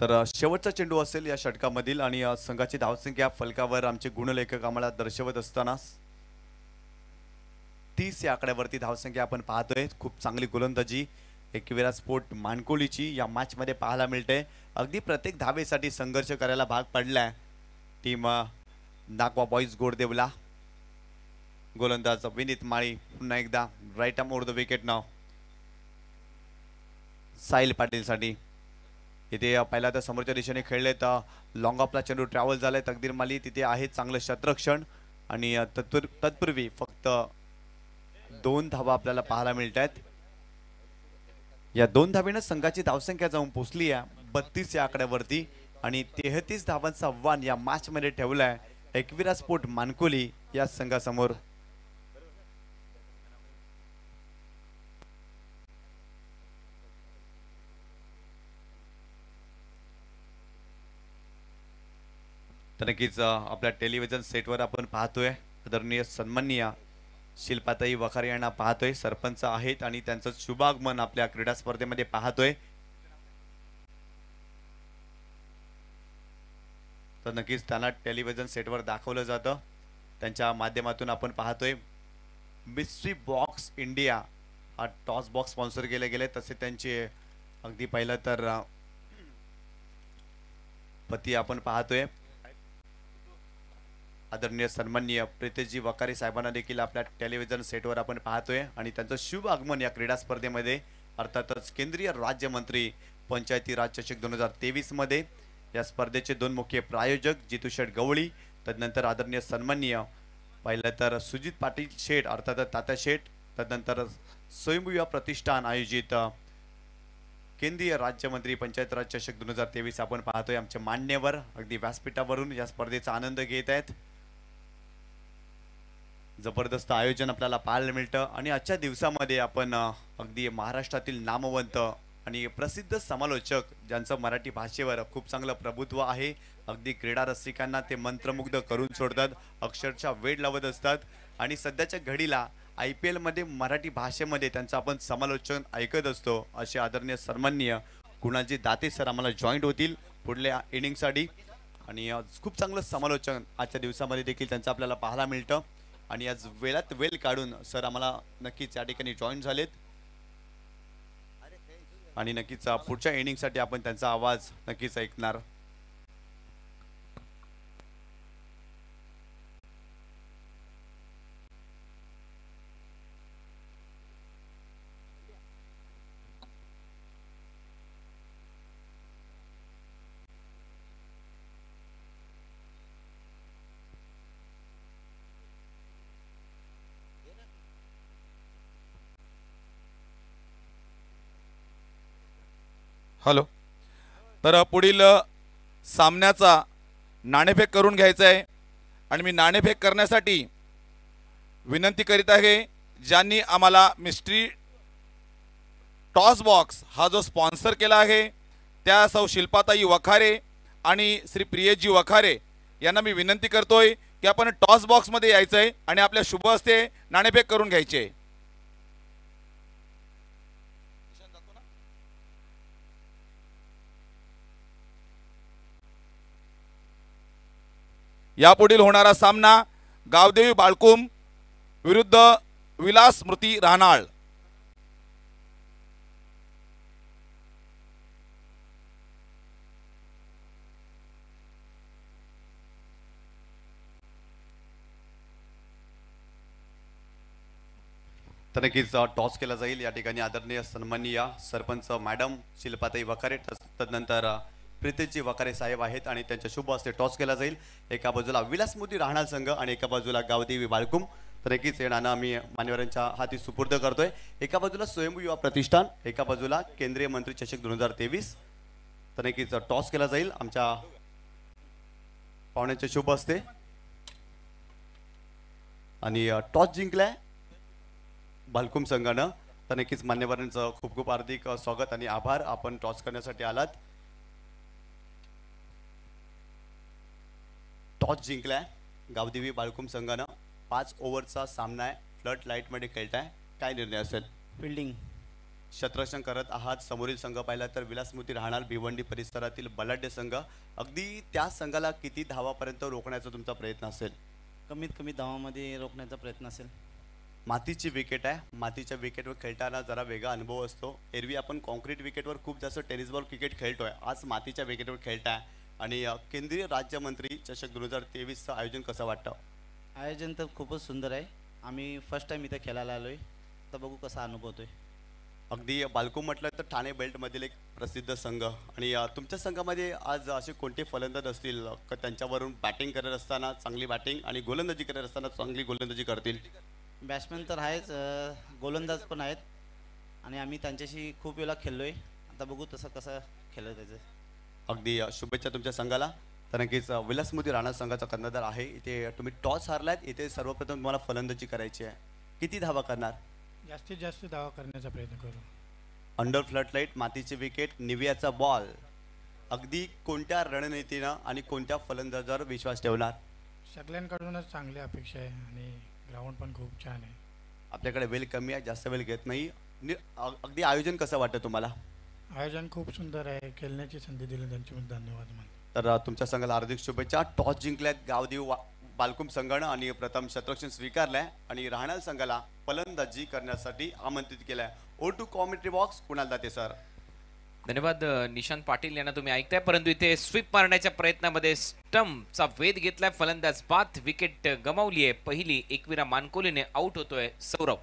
तर शेवटचा चेंडू असेल या षटकामधील आणि संघाची धावसंख्या फलकावर आमचे गुणलेखक आम्हाला दर्शवत असताना तीस या आकड्यावरती धावसंख्या आपण पाहतोय खूप चांगली गोलंदाजी एकविरा स्पोर्ट मानकोलीची या मॅचमध्ये पाहायला मिळते अगदी प्रत्येक धावेसाठी संघर्ष करायला भाग पडलाय टीम नागवा बॉईज गोडदेवला गोलंदाज विनीत माळी पुन्हा एकदा right arm over the wicket नाव साहिल पाटीलसाठी इथे पहिला तर समोरच्या दिशेने खेळले तर लॉंग ऑफला चेंडू ट्रॅव्हल झालाय तकदीर माली तिथे आहे चांगलं शत्रक्षण आणि तत्पूर तत्पूर्वी फक्त दोन धावा आपल्याला पाहायला मिळत आहेत या दोन धावेनं संघाची धावसंख्या जाऊन पोचली आहे बत्तीस या आकड्यावरती आणि तेहतीस धावांचा आव्हान या मॅच मध्ये ठेवलाय एकविरा स्पोर्ट मानकोली या संघासमोर तर नक्कीच आपल्या टेलिव्हिजन सेटवर आपण पाहतोय आदरणीय सन्माननीय शिल्पाताई वखारे यांना पाहतोय सरपंच आहेत आणि त्यांचं शुभागमन आपल्या क्रीडा स्पर्धेमध्ये पाहतोय तर नक्कीच त्यांना टेलिव्हिजन सेटवर दाखवलं जातं त्यांच्या माध्यमातून आपण पाहतोय मिस्ट्री बॉक्स इंडिया हा टॉस बॉक्स स्पॉन्सर केले गेले तसे त्यांचे अगदी पहिलं तर पती आपण पाहतोय आदरणीय सन्माननीय प्रितेशजी वकारी साहेबांना देखील आपल्या टेलिव्हिजन सेटवर आपण पाहतोय आणि त्यांचं शुभ आगमन या क्रीडा स्पर्धेमध्ये अर्थातच केंद्रीय राज्यमंत्री पंचायती राज चषक दोन हजार तेवीसमध्ये या स्पर्धेचे दोन मुख्य प्रायोजक जितू शेठ गवळी तदनंतर आदरणीय सन्माननीय पहिलं तर सुजित पाटील शेठ अर्थात तात्या शेठ तदनंतर स्वयंविवाह प्रतिष्ठान आयोजित केंद्रीय राज्यमंत्री पंचायत राज चषक दोन हजार तेवीस आपण पाहतोय आमच्या मान्यवर अगदी व्यासपीठावरून या स्पर्धेचा आनंद घेत आहेत जबरदस्त आयोजन आपल्याला पाहायला मिळतं आणि आजच्या दिवसामध्ये आपण अगदी महाराष्ट्रातील नामवंत आणि प्रसिद्ध समालोचक ज्यांचं मराठी भाषेवर खूप चांगलं प्रभुत्व आहे अगदी क्रीडा रसिकांना ते मंत्रमुग्ध करून सोडतात अक्षरशः वेळ लावत असतात आणि सध्याच्या घडीला आय पी एलमध्ये मराठी भाषेमध्ये त्यांचं आपण समालोचन ऐकत असतो असे आदरणीय सन्माननीय कुणाजी दाते सर आम्हाला जॉईंट होतील पुढल्या इनिंगसाठी आणि खूप चांगलं समालोचन आजच्या दिवसामध्ये देखील त्यांचं आपल्याला पाहायला मिळतं आणि आज वेळात वेल काढून सर आम्हाला नक्कीच या ठिकाणी जॉईन झालेत आणि नक्कीच पुढच्या इनिंगसाठी आपण त्यांचा आवाज नक्कीच ऐकणार हॅलो तर पुढील सामन्याचा नाणेफेक करून घ्यायचा आहे आणि मी नाणेफेक करण्यासाठी विनंती करीत आहे ज्यांनी आम्हाला मिस्ट्री टॉस बॉक्स हा जो स्पॉन्सर केला आहे त्या सौ शिल्पाताई वखारे आणि श्री प्रियजी वखारे यांना मी विनंती करतोय की आपण टॉस बॉक्समध्ये यायचं आहे आणि आपल्या शुभ असते नाणेफेक करून घ्यायचे आहे यापुढील होणारा सामना गावदेवी बाळकुम विरुद्ध विलास स्मृती राहनाळ तर नक्कीच टॉस केला जाईल या ठिकाणी आदरणीय सन्माननीय सरपंच मॅडम शिल्पाताई वखारे तदनंतर प्रितेशजी वाकारे साहेब आहेत आणि त्यांच्या शुभ हस्ते टॉस केला जाईल एका बाजूला विलास राहणार संघ आणि एका बाजूला गावदेवी बाळकुम तर नक्कीच येणार आम्ही मान्यवरांच्या हाती सुपूर्द करतोय एका बाजूला स्वयंभू युवा प्रतिष्ठान एका बाजूला केंद्रीय मंत्री चषक दोन हजार तेवीस तर नक्कीच टॉस केला जाईल आमच्या पाहुण्याचे शुभ असते आणि टॉस जिंकलाय भालकुम संघानं तर नक्कीच मान्यवरांचं खूप खूप हार्दिक स्वागत आणि आभार आपण टॉस करण्यासाठी आलात टॉस जिंकलाय गावदेवी बाळकुम संघानं पाच ओव्हरचा सामना आहे फ्लड लाईटमध्ये खेळताय काय निर्णय असेल फिल्डिंग शत्रक्षण करत आहात समोरील संघ पाहिला तर विलासमुती राहणार भिवंडी परिसरातील बलाढ्य संघ अगदी त्या संघाला किती धावापर्यंत रोखण्याचा तुमचा प्रयत्न असेल कमीत कमी धावामध्ये रोखण्याचा प्रयत्न असेल मातीची विकेट आहे मातीच्या विकेटवर खेळताना जरा वेगळा अनुभव असतो एरवी आपण कॉन्क्रीट विकेटवर खूप जास्त टेनिस बॉल क्रिकेट खेळतोय आज मातीच्या विकेटवर खेळताय आणि केंद्रीय राज्यमंत्री चषक दोन हजार तेवीसचं आयोजन कसं वाटतं आयोजन तर खूपच सुंदर आहे आम्ही फर्स्ट टाईम इथं खेळायला आलो आहे तर बघू कसा अनुभवतो आहे अगदी बालको म्हटलं तर ठाणे बेल्टमधील एक प्रसिद्ध संघ आणि तुमच्या संघामध्ये आज असे कोणते फलंदाज असतील का त्यांच्यावरून बॅटिंग करत असताना चांगली बॅटिंग आणि गोलंदाजी करत असताना चांगली गोलंदाजी करतील बॅट्समॅन तर आहेच गोलंदाज पण आहेत आणि आम्ही त्यांच्याशी खूप वेळा खेळलो आहे आता बघू तसं कसं खेळलं त्याचं अगदी शुभेच्छा तुमच्या संघाला तर नक्कीच विलास राणा संघाचा कर्णधार आहे इथे तुम्ही टॉस हारलाय इथे सर्वप्रथम तुम्हाला फलंदाजी करायची आहे किती धावा करणार जास्तीत जास्त धावा करण्याचा प्रयत्न करू अंडर लाईट मातीचे विकेट निव्याचा बॉल अगदी कोणत्या रणनीतीनं आणि कोणत्या फलंदाजावर विश्वास ठेवणार सगळ्यांकडूनच चांगली अपेक्षा आहे आणि ग्राउंड पण खूप छान आहे आपल्याकडे वेल कमी आहे जास्त वेळ घेत नाही अगदी आयोजन कसं वाटतं तुम्हाला आयोजन खूप सुंदर आहे खेळण्याची संधी दिली त्यांची धन्यवाद मान तर तुमच्या संघाला हार्दिक शुभेच्छा टॉस जिंकल्यात गावदेव बालकुम संघानं आणि प्रथम शत्रक्षण स्वीकारलाय आणि राहणार संघाला फलंदाजी करण्यासाठी आमंत्रित केलंय ओ टू कॉमेंट्री बॉक्स कुणाला दाते सर धन्यवाद निशांत पाटील यांना तुम्ही ऐकताय परंतु इथे स्वीप मारण्याच्या प्रयत्नामध्ये स्टम्पचा वेध घेतलाय फलंदाज बाद विकेट गमावली आहे पहिली एकविरा मानकोलीने आउट होतोय सौरभ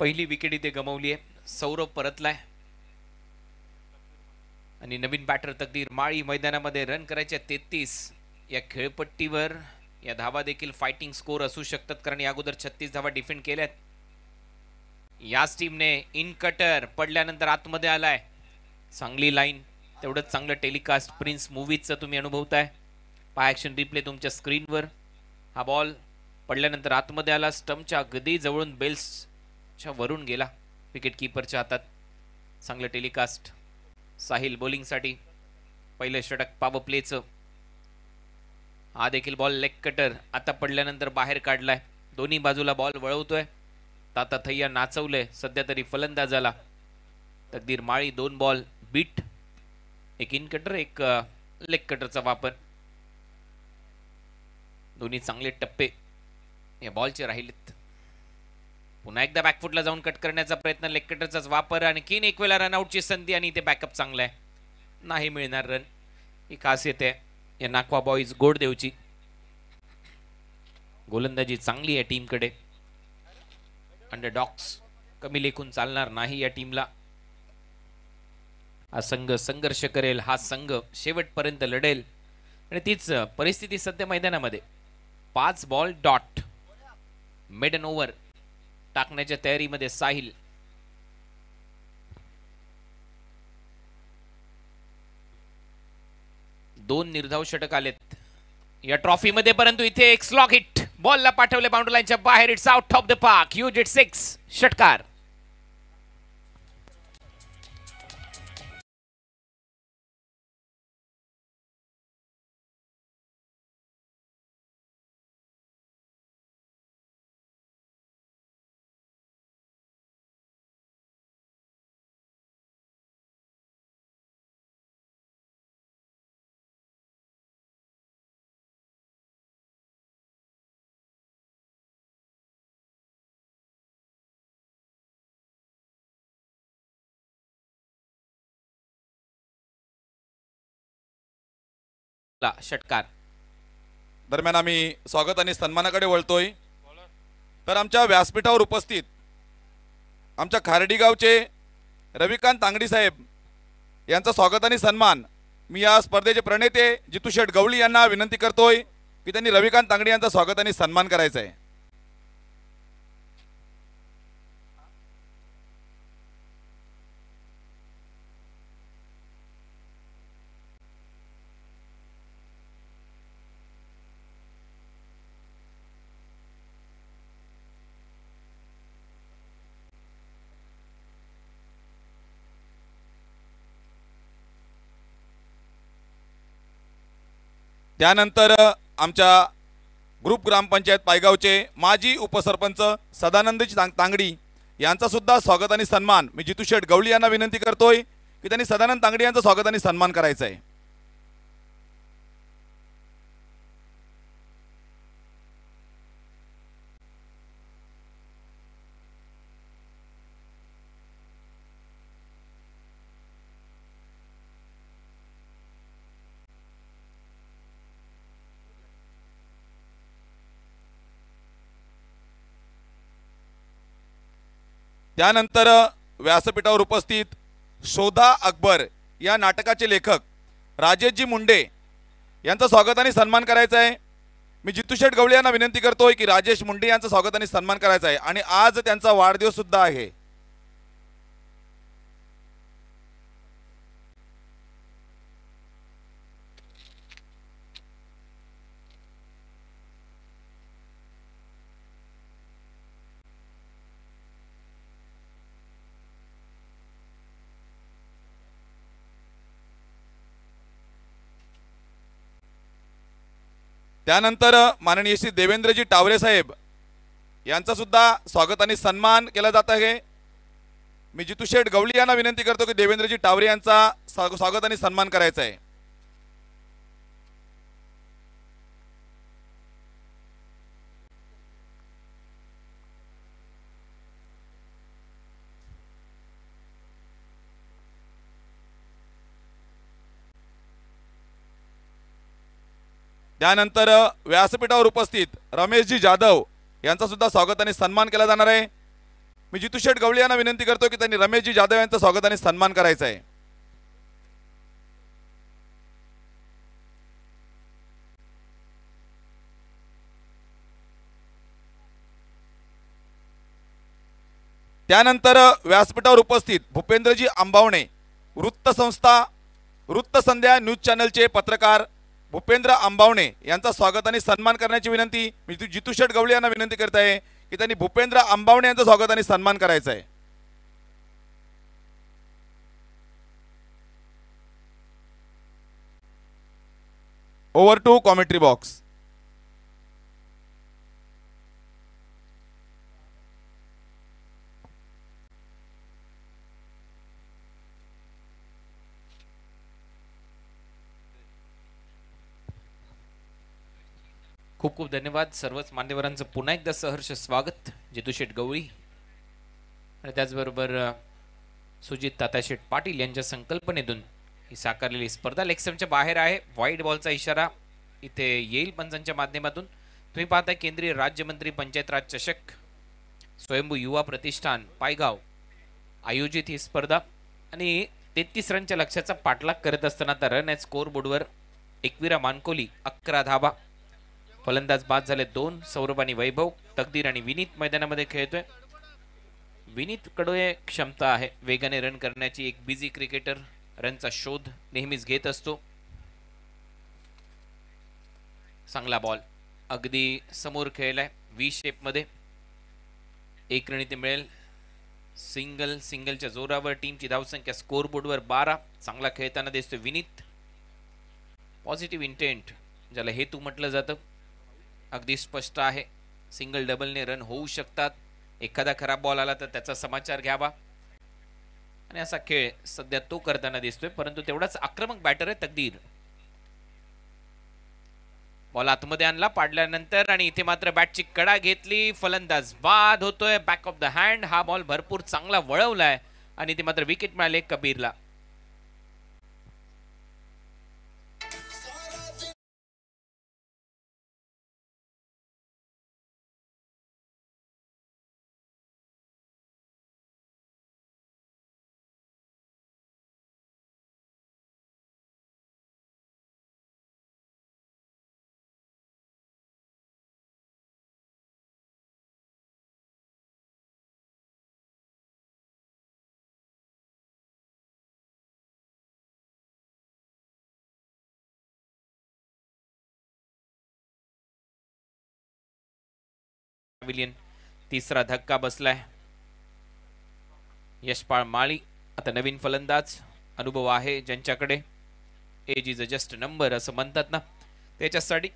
पहिली विकेट इथे गमावली आहे सौरभ परतलाय आणि नवीन बॅटर तकदीर माळी मैदानामध्ये रन करायच्या तेहतीस या खेळपट्टीवर या धावा देखील फायटिंग स्कोर असू शकतात कारण या अगोदर छत्तीस धावा डिफेंड केल्यात याच टीमने इनकटर पडल्यानंतर आतमध्ये आलाय चांगली लाईन तेवढंच चांगलं टेलिकास्ट प्रिन्स मूवीजचं तुम्ही अनुभवताय पाय ॲक्शन रिप्ले तुमच्या स्क्रीनवर हा बॉल पडल्यानंतर आतमध्ये आला स्टम्पच्या अगदी जवळून बेल्स अच्छा वरून गेला विकेट किपरच्या हातात चांगलं टेलिकास्ट साहिल बॉलिंगसाठी पहिलं षटक पावर प्लेचं हा देखील बॉल लेग कटर आता पडल्यानंतर बाहेर काढलाय दोन्ही बाजूला बॉल वळवतोय ताता थैया नाचवलंय सध्या तरी फलंदाजाला तकदीर माळी दोन बॉल बीट एक इन कटर एक लेग कटरचा वापर दोन्ही चांगले टप्पे या बॉलचे राहिलेत पुन्हा एकदा बॅकफुटला जाऊन कट करण्याचा प्रयत्न लेकटरचाच वापर आणखीन एक वेळा रनआउटची संधी आणि इथे बॅकअप चांगला आहे नाही मिळणार रन ही खास येते या नाकवा बॉईज गोड देवची गोलंदाजी चांगली आहे टीमकडे अंडर डॉक्स कमी लेखून चालणार नाही या टीमला हा संघ संघर्ष करेल हा संघ शेवटपर्यंत लढेल आणि तीच परिस्थिती सध्या मैदानामध्ये पाच बॉल डॉट मेडन ओव्हर टाकण्याच्या तयारीमध्ये साहिल दोन निर्धाव षटक आलेत या ट्रॉफीमध्ये परंतु इथे एक स्लॉक हिट बॉलला पाठवले बाउंड्री बाहेर it's out of the park huge it six षटकार षटकार दरम्यान आम्ही स्वागत आणि सन्मानाकडे वळतोय तर आमच्या व्यासपीठावर उपस्थित आमच्या खारडीगावचे रविकांत तांगडी साहेब यांचा स्वागत आणि सन्मान मी या स्पर्धेचे प्रणेते जितू शेठ गवळी यांना विनंती करतोय की त्यांनी रविकांत तांगडी यांचा स्वागत आणि सन्मान करायचा आहे त्यानंतर आमच्या ग्रुप ग्रामपंचायत पायगावचे माजी उपसरपंच सदानंदजी तांगडी यांचासुद्धा स्वागत आणि सन्मान मी जितू शेठ गवळी यांना विनंती करतोय की त्यांनी सदानंद तांगडी यांचा स्वागत आणि सन्मान करायचा आहे त्यानंतर व्यासपीठावर उपस्थित शोधा अकबर या नाटकाचे लेखक राजेशजी मुंडे यांचा स्वागत आणि सन्मान करायचा आहे मी जितू शेठ गवळे यांना विनंती करतोय की राजेश मुंडे यांचा स्वागत आणि सन्मान करायचा आहे आणि आज त्यांचा वाढदिवससुद्धा आहे त्यानंतर माननीय श्री देवेंद्रजी टावरे साहेब यांचासुद्धा स्वागत आणि सन्मान केला जात आहे मी जितू शेठ गवळी यांना विनंती करतो की देवेंद्रजी टावरे यांचा स्वागत आणि सन्मान करायचा आहे त्यानंतर व्यासपीठावर उपस्थित रमेशजी जाधव यांचा सुद्धा स्वागत आणि सन्मान केला जाणार आहे मी जितू शेठ गवळी यांना विनंती करतो की त्यांनी रमेशजी जाधव यांचा स्वागत आणि सन्मान करायचा आहे त्यानंतर व्यासपीठावर उपस्थित भूपेंद्रजी आंबावणे वृत्तसंस्था वृत्तसंध्या न्यूज चॅनलचे पत्रकार उपेंद्र आंबावणे यांचा स्वागत आणि सन्मान करण्याची विनंती मी जितू शेठ गवळे यांना विनंती करत आहे की त्यांनी भूपेंद्र आंबावणे यांचा स्वागत आणि सन्मान करायचा आहे ओव्हर टू कॉमेंट्री बॉक्स खूप खूप धन्यवाद सर्वच मान्यवरांचं पुन्हा एकदा सहर्ष स्वागत जितुशेठ गवळी आणि त्याचबरोबर सुजित ताताशेठ पाटील यांच्या संकल्पनेतून ही साकारलेली स्पर्धा लेक्समच्या बाहेर आहे व्हाईट बॉलचा इशारा इथे येईल पंचांच्या माध्यमातून तुम्ही पाहता केंद्रीय राज्यमंत्री पंचायत राज चषक स्वयंभू युवा प्रतिष्ठान पायगाव आयोजित ही स्पर्धा आणि तेहतीस रनच्या लक्ष्याचा पाठलाग करत असताना आता रन आहे स्कोअर बोर्डवर एकविरा मानकोली अकरा धाबा फलंदाज बाद झाले दोन सौरभ आणि वैभव तकदीर आणि विनीत मैदानामध्ये खेळतोय विनीत विनीतकडे क्षमता आहे वेगाने रन करण्याची एक बिझी क्रिकेटर रनचा शोध नेहमीच घेत असतो चांगला बॉल अगदी समोर खेळलाय वी शेपमध्ये एक ते मिळेल सिंगल सिंगलच्या जोरावर टीमची धावसंख्या बोर्डवर बारा चांगला खेळताना दिसतोय विनीत पॉझिटिव्ह इंटेंट ज्याला हेतू म्हटलं जातं अगदी स्पष्ट आहे सिंगल डबलने रन होऊ शकतात एखादा खराब बॉल आला तर त्याचा समाचार घ्यावा आणि असा खेळ सध्या तो करताना दिसतोय परंतु तेवढाच आक्रमक बॅटर आहे तकदीर बॉल आतमध्ये आणला पाडल्यानंतर आणि इथे मात्र बॅटची कडा घेतली फलंदाज बाद होतोय बॅक ऑफ द हँड हा बॉल भरपूर चांगला वळवलाय आणि इथे मात्र विकेट मिळाले कबीरला विलियन तिसरा धक्का बसलाय यशपाल माळी आता नवीन फलंदाज अनुभव आहे ज्यांच्याकडे age is a just number असं म्हणतात ना त्याच्यासाठी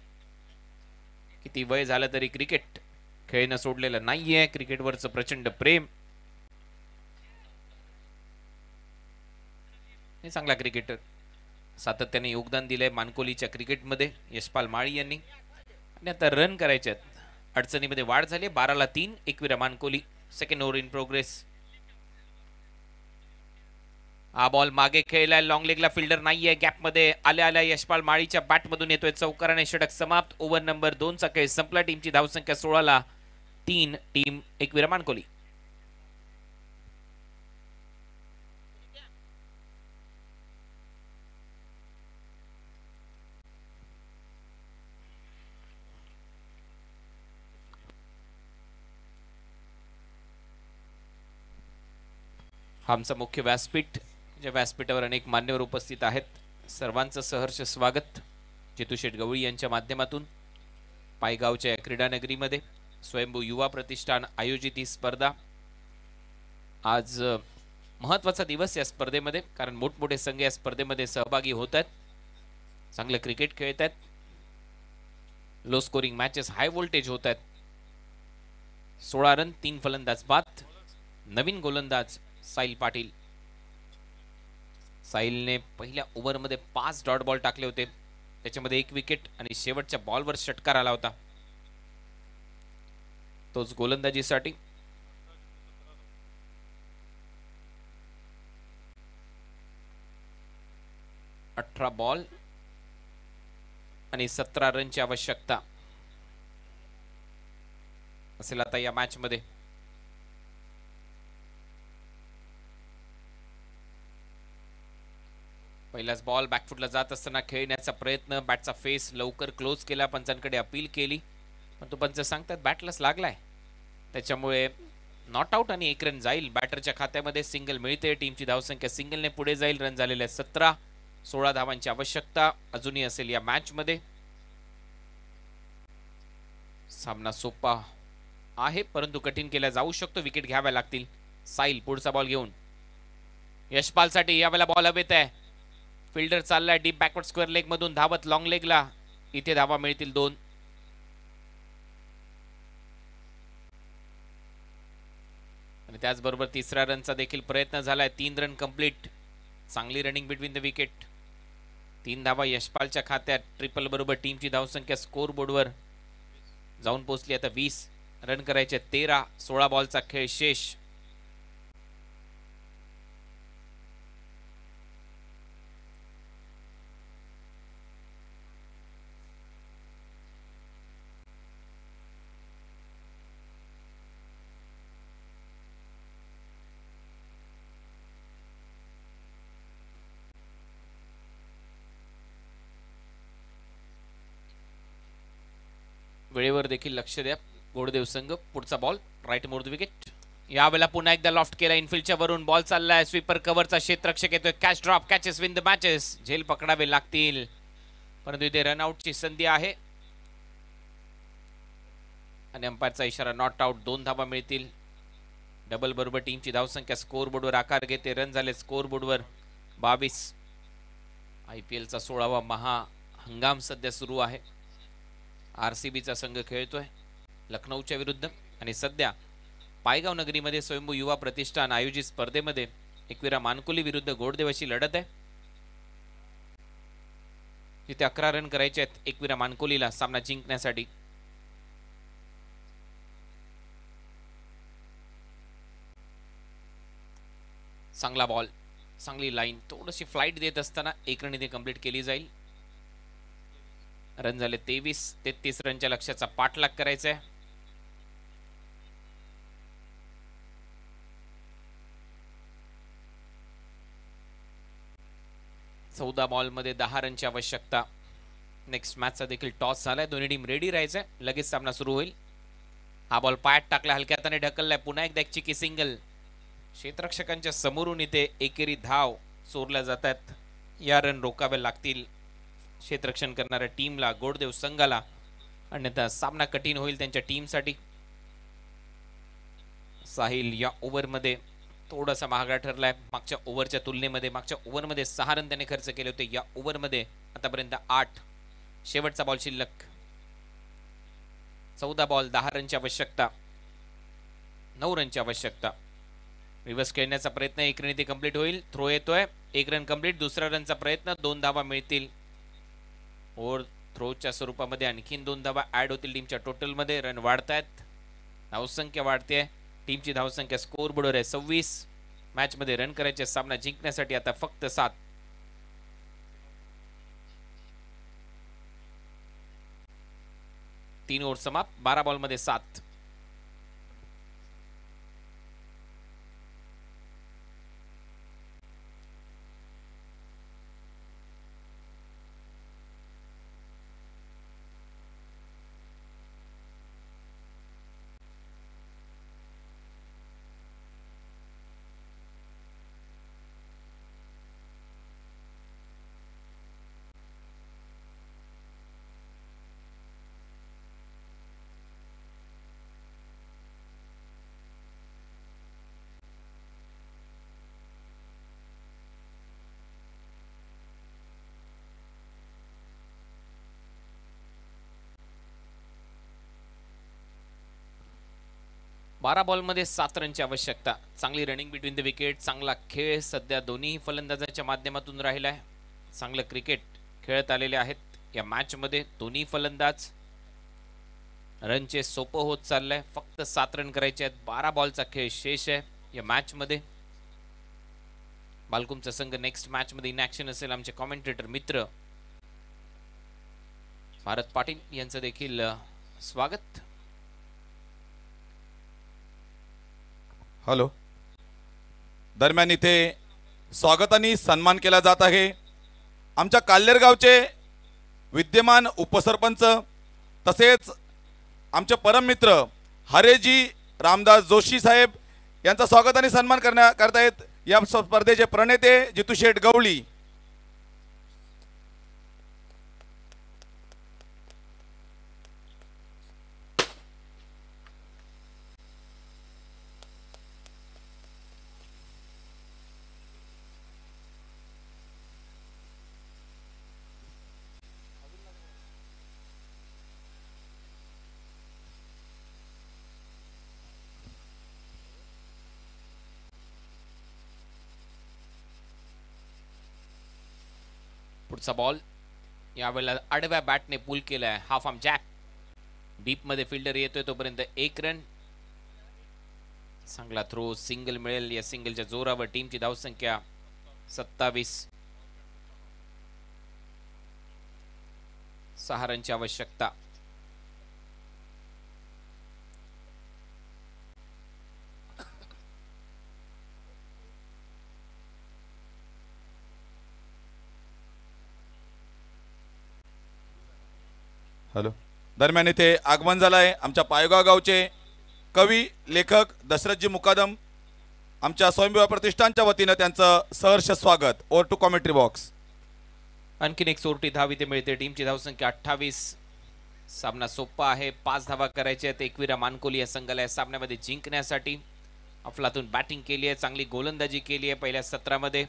किती वय झालं तरी क्रिकेट खेळणं सोडलेलं नाहीये क्रिकेटवरचं प्रचंड प्रेम हे चांगला क्रिकेटर सातत्याने योगदान दिलंय मानकोलीच्या क्रिकेटमध्ये यशपाल माळी यांनी आणि आता रन करायचे अडचणीमध्ये वाढ झाली बाराला तीन एकवी रमान Kohli second over in progress हा बॉल मागे खेळलाय लॉंग लेगला फिल्डर नाहीये गॅपमध्ये आल्या आल्या यशपाल माळीच्या बॅटमधून येतोय चौकाराने षटक समाप्त ओव्हर नंबर दोनचा खेळ संपला टीमची धावसंख्या सोळाला तीन टीम एकवी रमान कोहली आमचं मुख्य व्यासपीठ ज्या व्यासपीठावर अनेक मान्यवर उपस्थित आहेत सर्वांचं सहर्ष स्वागत शेठ गवळी यांच्या माध्यमातून पायगावच्या या क्रीडानगरीमध्ये स्वयंभू युवा प्रतिष्ठान आयोजित ही स्पर्धा आज महत्त्वाचा दिवस या स्पर्धेमध्ये कारण मोठमोठे संघ या स्पर्धेमध्ये सहभागी होत आहेत चांगले क्रिकेट खेळत आहेत low scoring matches high voltage होत आहेत सोळा रन तीन फलंदाज बाद नवीन गोलंदाज साहिल पाटील साहिलने पहिल्या ओव्हरमध्ये पाच डॉट बॉल टाकले होते त्याच्यामध्ये एक विकेट आणि शेवटच्या बॉलवर षटकार आला होता तोच गोलंदाजीसाठी अठरा बॉल आणि सतरा रनची आवश्यकता असेल आता या मॅच मध्ये पहिलाच बॉल बॅकफुटला जात असताना खेळण्याचा प्रयत्न बॅटचा फेस लवकर क्लोज केला पंचांकडे अपील केली पण तो पंच सांगतात बॅटलाच लागलाय त्याच्यामुळे नॉट आउट आणि एक रन जाईल बॅटरच्या खात्यामध्ये सिंगल मिळते टीमची धावसंख्या सिंगलने पुढे जाईल रन झालेले सतरा सोळा धावांची आवश्यकता अजूनही असेल या मॅचमध्ये सामना सोपा आहे परंतु कठीण केला जाऊ शकतो विकेट घ्याव्या लागतील साईल पुढचा बॉल घेऊन यशपालसाठी यावेळेला बॉल हवेत आहे फिल्डर चाललाय डीप बॅकवर्ड स्क्वेअर लेग मधून धावत लॉंग लेगला इथे धावा मिळतील दोन आणि त्याचबरोबर तिसऱ्या रनचा देखील प्रयत्न झालाय तीन रन कम्प्लीट चांगली रनिंग बिटवीन द विकेट तीन धावा यशपालच्या खात्यात ट्रिपल बरोबर टीमची धावसंख्या स्कोर बोर्डवर जाऊन पोहोचली आता वीस रन करायचे तेरा सोळा बॉलचा खेळ शेष वेळेवर देखील लक्ष द्या गोडदेव संघ पुढचा बॉल राईट मोर्द विकेट यावेळेला पुन्हा एकदा लॉफ्ट केला इनफिल्डच्या वरून बॉल चाललाय स्वीपर कव्हरचा क्षेत्रक्षक येतोय catch drop catches win the matches झेल पकडावे लागतील परंतु इथे रनआउटची संधी आहे आणि अंपायरचा इशारा नॉट आउट दोन धावा मिळतील डबल बरोबर टीमची धावसंख्या स्कोर बोर्डवर आकार घेते रन झाले स्कोर बावीस आय पी एलचा सोळावा महा हंगाम सध्या सुरू आहे आर सी बीचा संघ खेळतोय लखनौच्या विरुद्ध आणि सध्या पायगाव नगरीमध्ये स्वयंभू युवा प्रतिष्ठान आयोजित स्पर्धेमध्ये एकविरा मानकुली विरुद्ध गोडदेवाशी लढत आहे तिथे अकरा रन करायचे आहेत एकविरा मानकोलीला सामना जिंकण्यासाठी चांगला बॉल चांगली लाईन थोडीशी फ्लाईट देत असताना एक रन इथे कम्प्लीट केली जाईल रन झाले तेवीस तेहतीस रनच्या लक्ष्याचा पाठलाग करायचा आहे बॉल बॉलमध्ये दहा रनची आवश्यकता नेक्स्ट मॅचचा देखील टॉस झालाय दोन्ही टीम रेडी राहायचंय लगेच सामना सुरू होईल हा बॉल पायात टाकला हलक्या हाताने ढकललाय पुन्हा एकदा एक चिकी सिंगल क्षेत्ररक्षकांच्या समोरून इथे एकेरी धाव चोरल्या जातात या रन रोकावे लागतील क्षेत्ररक्षण करणाऱ्या टीमला गोडदेव संघाला अन्यथा सामना कठीण होईल त्यांच्या टीमसाठी साहिल या ओव्हरमध्ये थोडासा महागडा ठरलाय मागच्या ओव्हरच्या तुलनेमध्ये मागच्या ओव्हरमध्ये सहा रन त्याने खर्च केले होते या ओव्हरमध्ये आतापर्यंत आठ शेवटचा बॉल शिल्लक चौदा बॉल दहा रनची आवश्यकता नऊ रनची आवश्यकता रिव्हर्स खेळण्याचा प्रयत्न एक रन इथे कम्प्लीट होईल थ्रो येतोय एक रन कम्प्लीट दुसरा रनचा प्रयत्न दोन धावा मिळतील ओव्हर थ्रोच्या स्वरूपामध्ये आणखीन दोन धावा टीम होतील टीमच्या टोटलमध्ये रन वाढत आहेत धावसंख्या वाढते टीमची धावसंख्या स्कोर बोर्डवर आहे सव्वीस मॅचमध्ये रन करायचे सामना जिंकण्यासाठी आता फक्त सात तीन ओव्हर समाप्त बारा बॉलमध्ये सात बारा बॉलमध्ये सात रनची आवश्यकता चांगली रनिंग बिटवीन द विकेट चांगला खेळ सध्या दोन्ही फलंदाजाच्या माध्यमातून राहिला आहे चांगलं क्रिकेट खेळत आलेले आहेत या मॅचमध्ये दोन्ही फलंदाज रनचे सोपं होत चाललंय फक्त सात रन करायचे आहेत बारा बॉलचा खेळ शेष आहे या मॅचमध्ये बालकुमचा संघ नेक्स्ट मॅचमध्ये ॲक्शन असेल आमचे कॉमेंटेटर मित्र भारत पाटील यांचं देखील स्वागत हॅलो दरम्यान इथे स्वागतानी सन्मान केला जात आहे आमच्या काल्लेरगावचे विद्यमान उपसरपंच तसेच आमचे परममित्र हरेजी रामदास जोशी साहेब यांचा स्वागत आणि सन्मान करण्या करतायत या स्पर्धेचे प्रणेते जितू शेठ गवळी पुढचा बॉल यावेळेला आडव्या बॅटने पूल केला आहे हाफ आम जॅक डीपमध्ये फिल्डर येतोय तोपर्यंत एक रन चांगला थ्रो सिंगल मिळेल या सिंगलच्या जोरावर टीमची धावसंख्या सत्तावीस सहा रनची आवश्यकता हॅलो दरम्यान इथे आगमन झालं आहे आमच्या पायगाव गावचे कवी लेखक दशरथजी मुकादम आमच्या स्वयंविवा प्रतिष्ठानच्या वतीनं त्यांचं सहर्ष स्वागत ओर टू कॉमेंट्री बॉक्स आणखीन एक चोरटी धाव इथे मिळते टीमची धावसंख्या अठ्ठावीस सामना सोप्पा आहे पाच धावा करायचे आहेत एकविरा मानकोली या संघाला या सामन्यामध्ये जिंकण्यासाठी अफलातून बॅटिंग केली आहे चांगली गोलंदाजी केली आहे पहिल्या सत्रामध्ये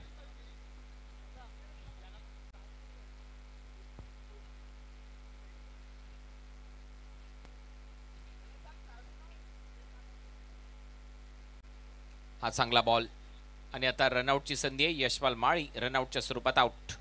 हा चांगला बॉल आणि आता रनआउटची संधी आहे यशपाल माळी रनआउटच्या स्वरूपात आउट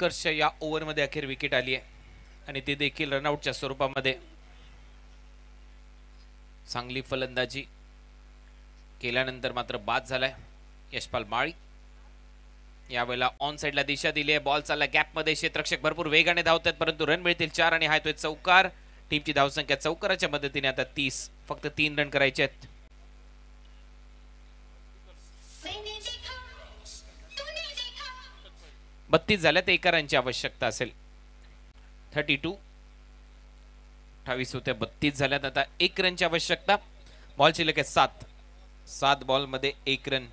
उत्कर्ष या ओव्हरमध्ये अखेर विकेट आली आहे आणि ते देखील रनआउटच्या स्वरूपामध्ये चांगली फलंदाजी केल्यानंतर मात्र बाद झालाय यशपाल माळी यावेळेला ऑन साईडला दिशा दिली आहे बॉल चालला गॅपमध्ये क्षेत्रक्षक भरपूर वेगाने धावत आहेत परंतु रन मिळतील चार आणि हाय तो चौकार टीमची धावसंख्या चौकाराच्या मदतीने आता तीस फक्त तीन रन करायचे आहेत बत्तीस झाल्या तर एका रनची आवश्यकता असेल थर्टी टू अठ्ठावीस होत्या बत्तीस झाल्यात आता एक रनची आवश्यकता बॉल शिल्लक आहे सात सात बॉल मध्ये एक रन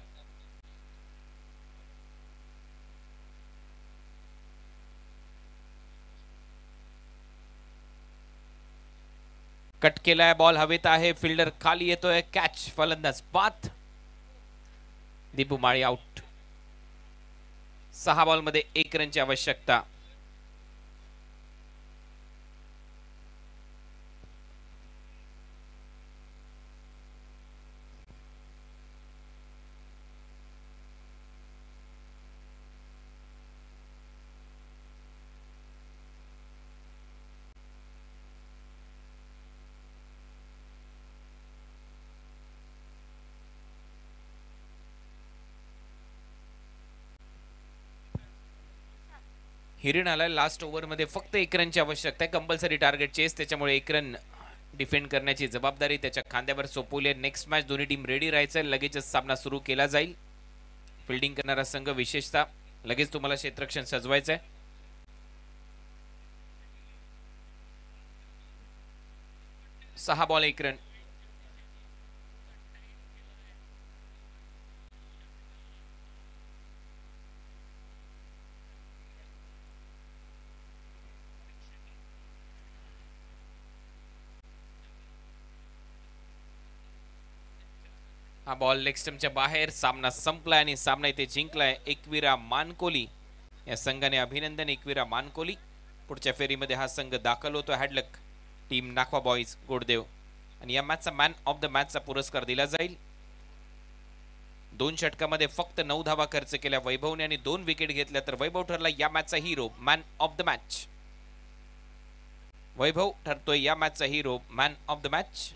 कट केलाय बॉल हवेत आहे फिल्डर खाली येतोय कॅच फलंदाज पात दीपू माळी आउट सहा बॉलमध्ये एक रनची आवश्यकता आला लास्ट ओव्हरमध्ये फक्त एक रनची आवश्यकता आहे कंपल्सरी टार्गेट चेस त्याच्यामुळे एक रन डिफेंड करण्याची जबाबदारी त्याच्या खांद्यावर सोपवली आहे नेक्स्ट मॅच दोन्ही टीम रेडी राहायचं लगेचच सामना सुरू केला जाईल फिल्डिंग करणारा संघ विशेषतः लगेच तुम्हाला क्षेत्रक्षण सजवायचं आहे सहा बॉल एक रन बॉल लेग स्टमच्या बाहेर सामना संपलाय आणि सामना इथे जिंकलाय एकविरा मानकोली या संघाने अभिनंदन एकविरा मानकोली पुढच्या फेरीमध्ये हा संघ दाखल होतो हॅडलक टीम नाखवा बॉईज गोडदेव आणि या मॅचचा मॅन ऑफ द मॅचचा पुरस्कार दिला जाईल दोन षटकामध्ये फक्त नऊ धावा खर्च केल्या वैभवने आणि दोन विकेट घेतल्या तर वैभव ठरला या मॅचचा hero man of the match Vaibhav ठरतोय या मॅचचा hero man of the match